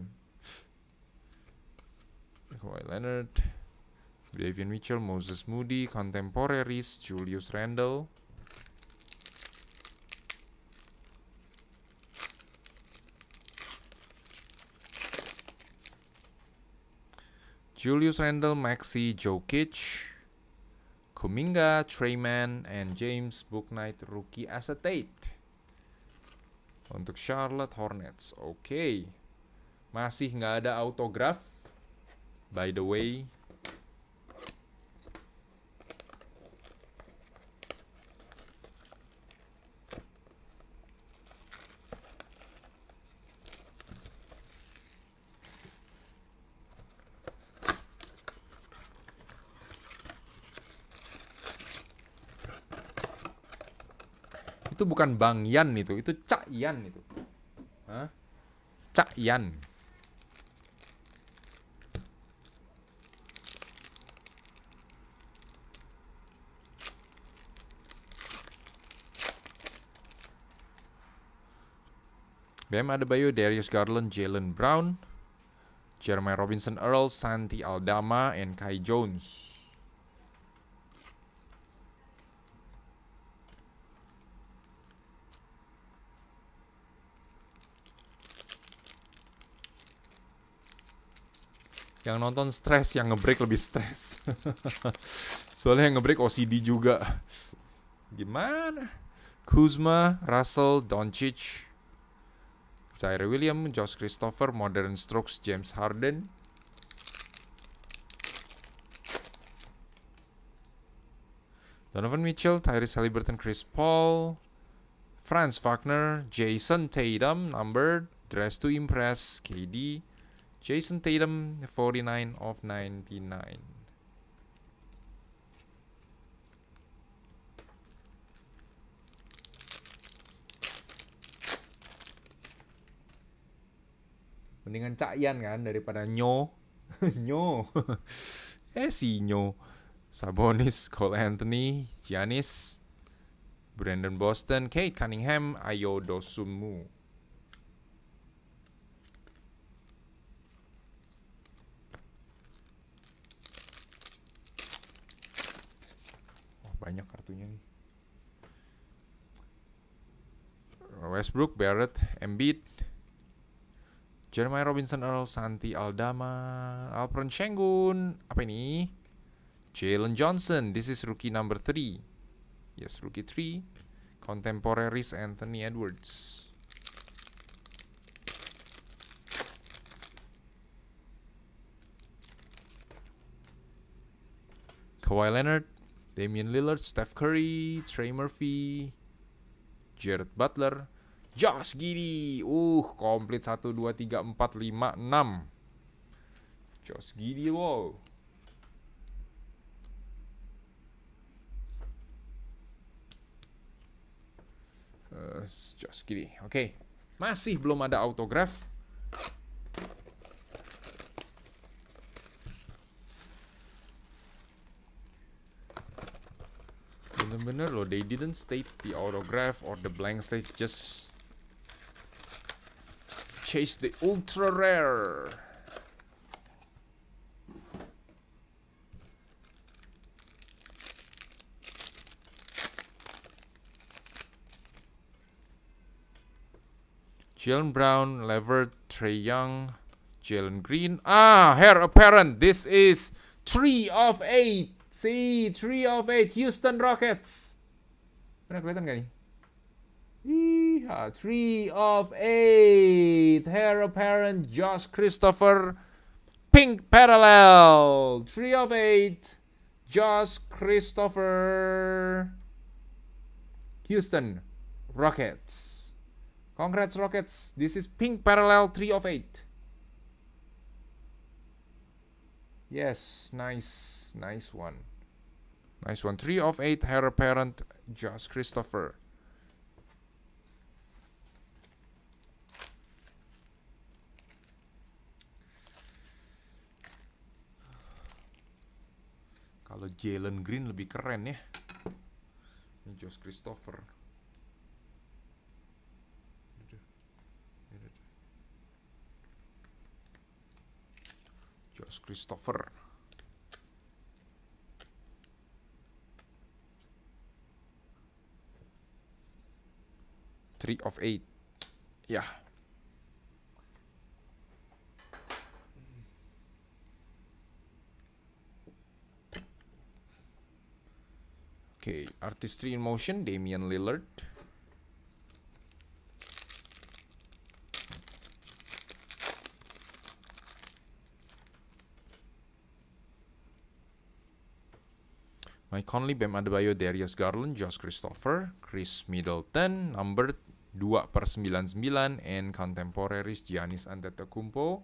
Kawhi Leonard, Davian Mitchell, Moses Moody, Contemporaries, Julius Randle. Julius Randle, Maxi, Jokic, Kuminga, Treyman, and James Booknight rookie acetate. Untuk Charlotte Hornets, oke. Okay. Masih nggak ada autograf. By the way, bukan Bang Yan itu, itu Cak Yan itu. Hah? Cak Yan. BM Adebayo, Darius Garland, Jalen Brown, Jeremiah Robinson Earl, Santi Aldama, and Kai Jones. Yang nonton stres, yang ngebreak lebih stres. Soalnya yang ngebreak OCD juga. Gimana? Kuzma, Russell, Doncic, Zaire William, Josh Christopher, Modern Strokes, James Harden, Donovan Mitchell, Tyrese Halliburton, Chris Paul, Franz Wagner, Jason Tatum, numbered, Dress to Impress, KD, Jason Tatum 49 of 99 Mendingan Cak Yan kan daripada Nyo Nyo Eh si Nyo Sabonis, Cole Anthony, Giannis Brandon Boston, Kate Cunningham, Ayo Dosunmu Westbrook, Barrett, Embiid, Jeremiah Robinson, Earl, Santi, Aldama, Alperen Sengun, apa ini? Jalen Johnson, this is rookie number 3. Yes, rookie 3. Contemporaries Anthony Edwards. Kawhi Leonard, Damian Lillard, Steph Curry, Trey Murphy, Jared Butler, Josh Giddy. Uh, komplit 1, 2, 3, 4, 5, 6. Josh Giddy, wow. Uh, Josh Giddy, oke. Okay. Masih belum ada autograf. Bener-bener loh, they didn't state the autograph or the blank slate, just Chase the ultra rare. Jalen Brown, Lever, Trey Young, Jalen Green. Ah, hair apparent. This is three of eight. See, three of eight. Houston Rockets. Pernah kelihatan gak nih? Yeah, uh, three of eight. Hair apparent Josh Christopher. Pink parallel. Three of eight. Josh Christopher. Houston Rockets. Congrats, Rockets. This is pink parallel, three of eight. Yes, nice, nice one. Nice one. Three of eight, hair apparent, Josh Christopher. Kalau Jalen Green lebih keren ya. Ini Josh Christopher. Josh Christopher. Three of eight. Ya, yeah. okay, artistry in motion Damian Lillard Mike Conley, Bam Adebayo, Darius Garland, Josh Christopher, Chris Middleton, number 2 per 99, and contemporaries Giannis Antetokounmpo,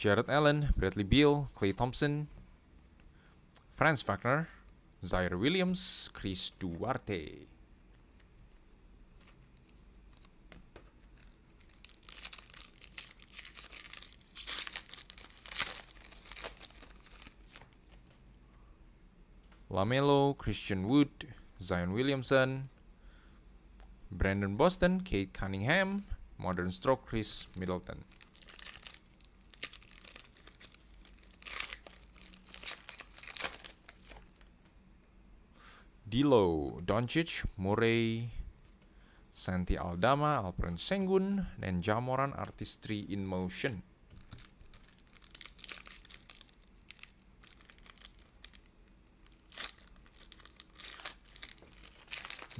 Jared Allen, Bradley Beal, Clay Thompson, Franz Wagner, Zaire Williams, Chris Duarte. Lamelo, Christian Wood, Zion Williamson, Brandon Boston, Kate Cunningham, Modern Stroke, Chris Middleton. Dilo, Doncic, Murray, Santi Aldama, Alperen Sengun, dan Jamoran Artistry in Motion.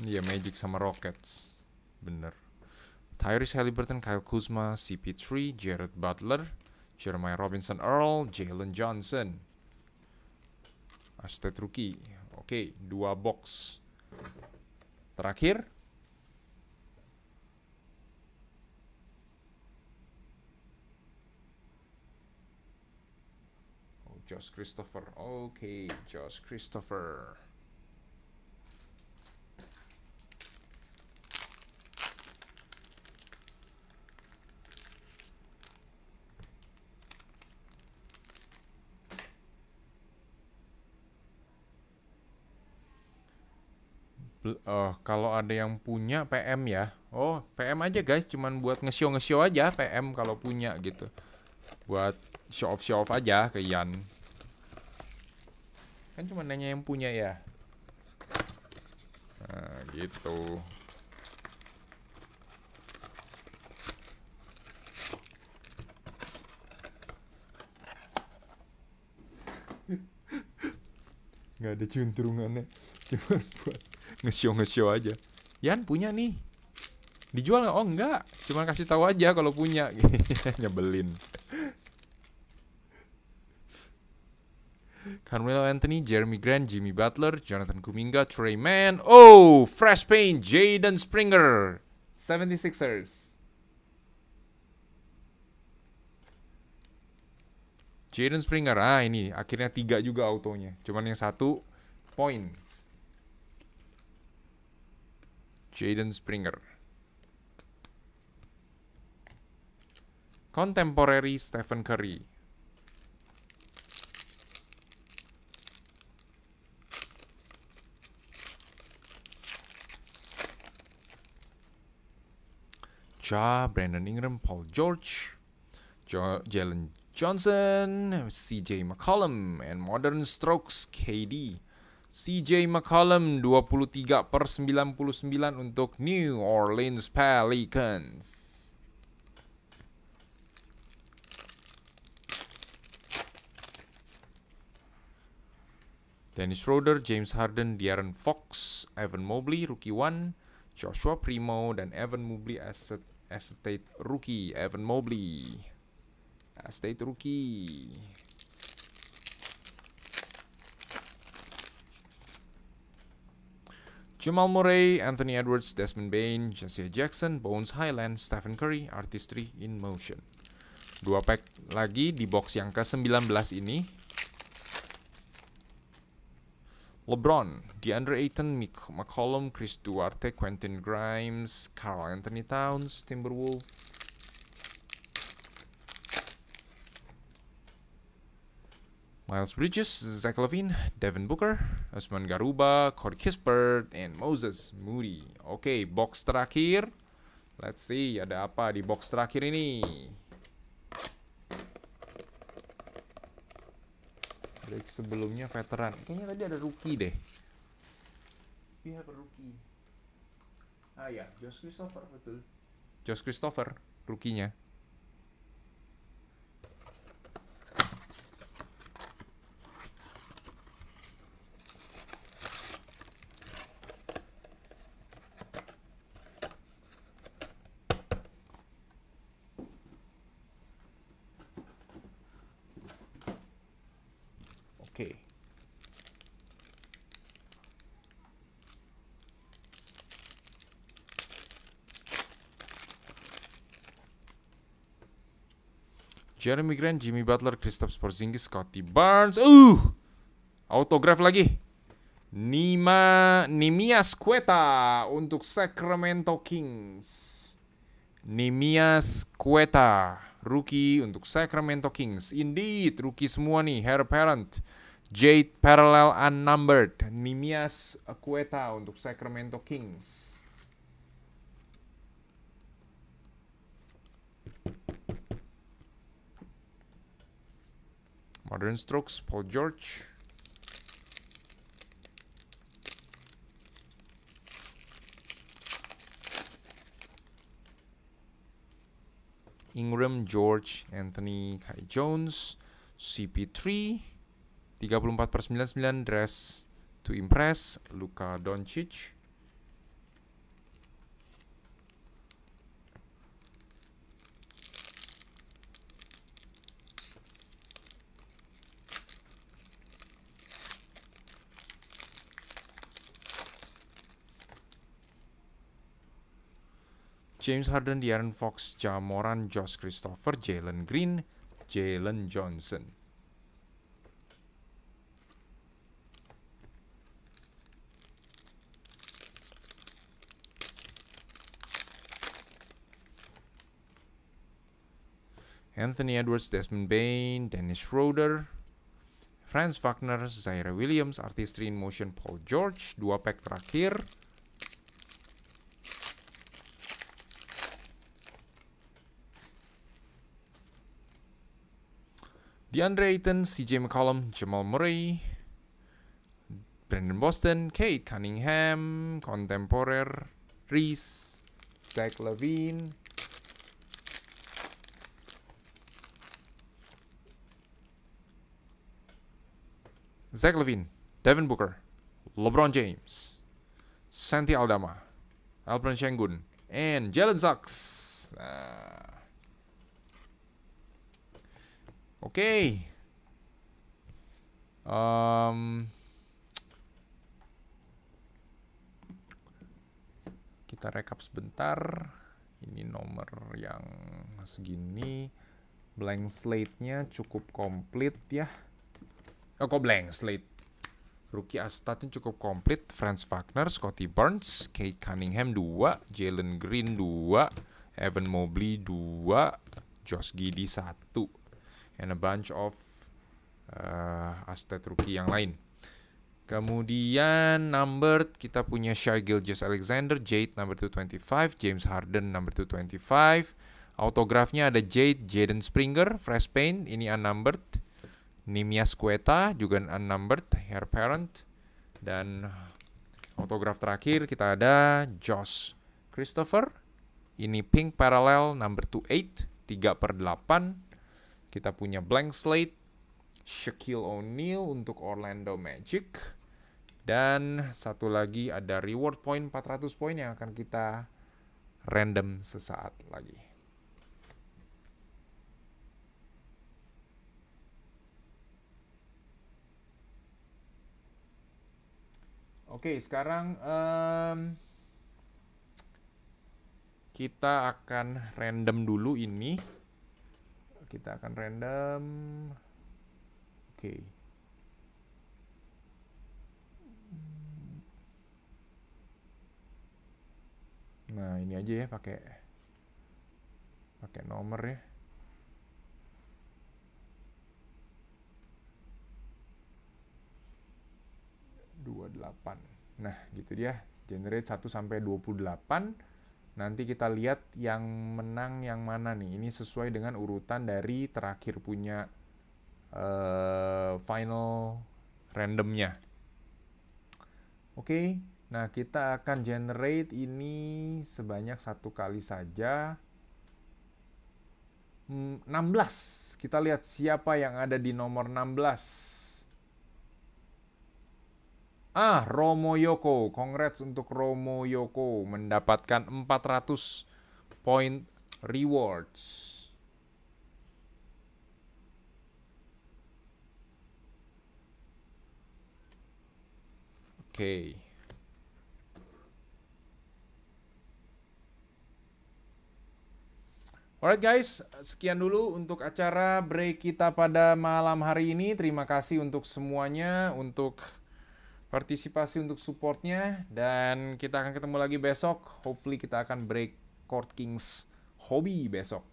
Iya, yeah, Magic sama Rockets. Bener. Tyrese Halliburton, Kyle Kuzma, CP3, Jared Butler, Jeremiah Robinson Earl, Jalen Johnson. Astet Rookie. Oke, dua box. Terakhir. Oh, Josh Christopher. Oke, Josh Christopher. uh, kalau ada yang punya PM ya. Oh, PM aja guys, cuman buat ngesio-ngesio aja PM kalau punya gitu. Buat show off show off aja ke Ian. Kan cuma nanya yang punya ya. Nah, gitu. nggak ada cunturungannya cuma buat nge-show nge-show aja Yan punya nih dijual nggak oh enggak cuma kasih tahu aja kalau punya nyebelin Carmelo Anthony, Jeremy Grant, Jimmy Butler, Jonathan Kuminga, Trey Mann. Oh, fresh paint, Jaden Springer. 76ers. Jaden Springer, ah ini akhirnya tiga juga autonya. Cuman yang satu, point. Jaden Springer. Contemporary Stephen Curry. Ja, Brandon Ingram, Paul George, jo Jalen Johnson, CJ McCollum, and Modern Strokes KD. CJ McCollum 23 per 99 untuk New Orleans Pelicans. Dennis Schroeder, James Harden, De'Aaron Fox, Evan Mobley, rookie one, Joshua Primo, dan Evan Mobley asset estate rookie, Evan Mobley estate rookie. Jamal Murray, Anthony Edwards, Desmond Bain, Jesse Jackson, Bones Highland, Stephen Curry, Artistry in Motion. Dua pack lagi di box yang ke-19 ini. LeBron, DeAndre Ayton, Mick McCollum, Chris Duarte, Quentin Grimes, Carl Anthony Towns, Timberwolves, Miles Bridges, Zach Levine, Devin Booker, Osman Garuba, Cord Kispert, and Moses Moody. Oke, okay, box terakhir. Let's see ada apa di box terakhir ini. Break sebelumnya veteran. Kayaknya tadi ada rookie deh. We have a rookie. Ah ya, Josh Christopher betul. Josh Christopher, rukinya. Oke. Okay. Jeremy Grant, Jimmy Butler, Kristaps Porzingis, Scotty Barnes. Uh, autograf lagi. Nima Nimias Queta untuk Sacramento Kings. Nimias Queta, rookie untuk Sacramento Kings. Indeed, rookie semua nih, Hair Parent. Jade Parallel Unnumbered, Nimias Cueta untuk Sacramento Kings. Modern Strokes, Paul George. Ingram, George, Anthony, Kai Jones, CP3, 34 per 99 Dress to Impress Luka Doncic James Harden, De'Aaron Fox, Jamoran, Josh Christopher, Jalen Green, Jalen Johnson. Anthony Edwards, Desmond Bain, Dennis Schroeder, Franz Wagner, Zaire Williams, Artistry in Motion, Paul George, dua pack terakhir. DeAndre Ayton, CJ McCollum, Jamal Murray, Brandon Boston, Kate Cunningham, Contemporary, Reese, Zach Levine, Zach Levine, Devin Booker, LeBron James, Santi Aldama, Alperen Sengun, and Jalen Sachs. Uh, ah. Oke. Okay. Um, kita rekap sebentar. Ini nomor yang segini. Blank slate-nya cukup komplit ya. Oh, kok blank slate. Rookie astatnya cukup komplit. Franz Wagner, Scotty Burns, Kate Cunningham 2, Jalen Green 2, Evan Mobley 2, Josh Giddy 1. And a bunch of uh, Astat rookie yang lain. Kemudian number kita punya Shai Gilgis Alexander, Jade number 225, James Harden number 225. Autografnya ada Jade, Jaden Springer, Fresh Paint, ini unnumbered. Nimia Squeta juga unnumbered hair parent dan autograf terakhir kita ada Josh Christopher ini pink parallel number 28 tiga per delapan kita punya blank slate Shaquille O'Neal untuk Orlando Magic dan satu lagi ada reward point 400 poin yang akan kita random sesaat lagi. Oke, sekarang um, kita akan random dulu ini. Kita akan random. Oke. Nah, ini aja ya pakai pakai nomor ya. 28. Nah, gitu dia. Generate 1 sampai 28. Nanti kita lihat yang menang yang mana nih. Ini sesuai dengan urutan dari terakhir punya uh, final randomnya. Oke, okay. nah kita akan generate ini sebanyak satu kali saja. 16. Hmm, kita lihat siapa yang ada di nomor 16. Ah, Romo Yoko. Congrats untuk Romo Yoko mendapatkan 400 point rewards. Oke. Okay. Alright guys, sekian dulu untuk acara break kita pada malam hari ini. Terima kasih untuk semuanya, untuk partisipasi untuk supportnya dan kita akan ketemu lagi besok. Hopefully kita akan break Court Kings hobi besok.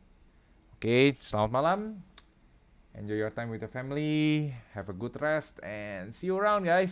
Oke, okay, selamat malam. Enjoy your time with the family. Have a good rest and see you around guys.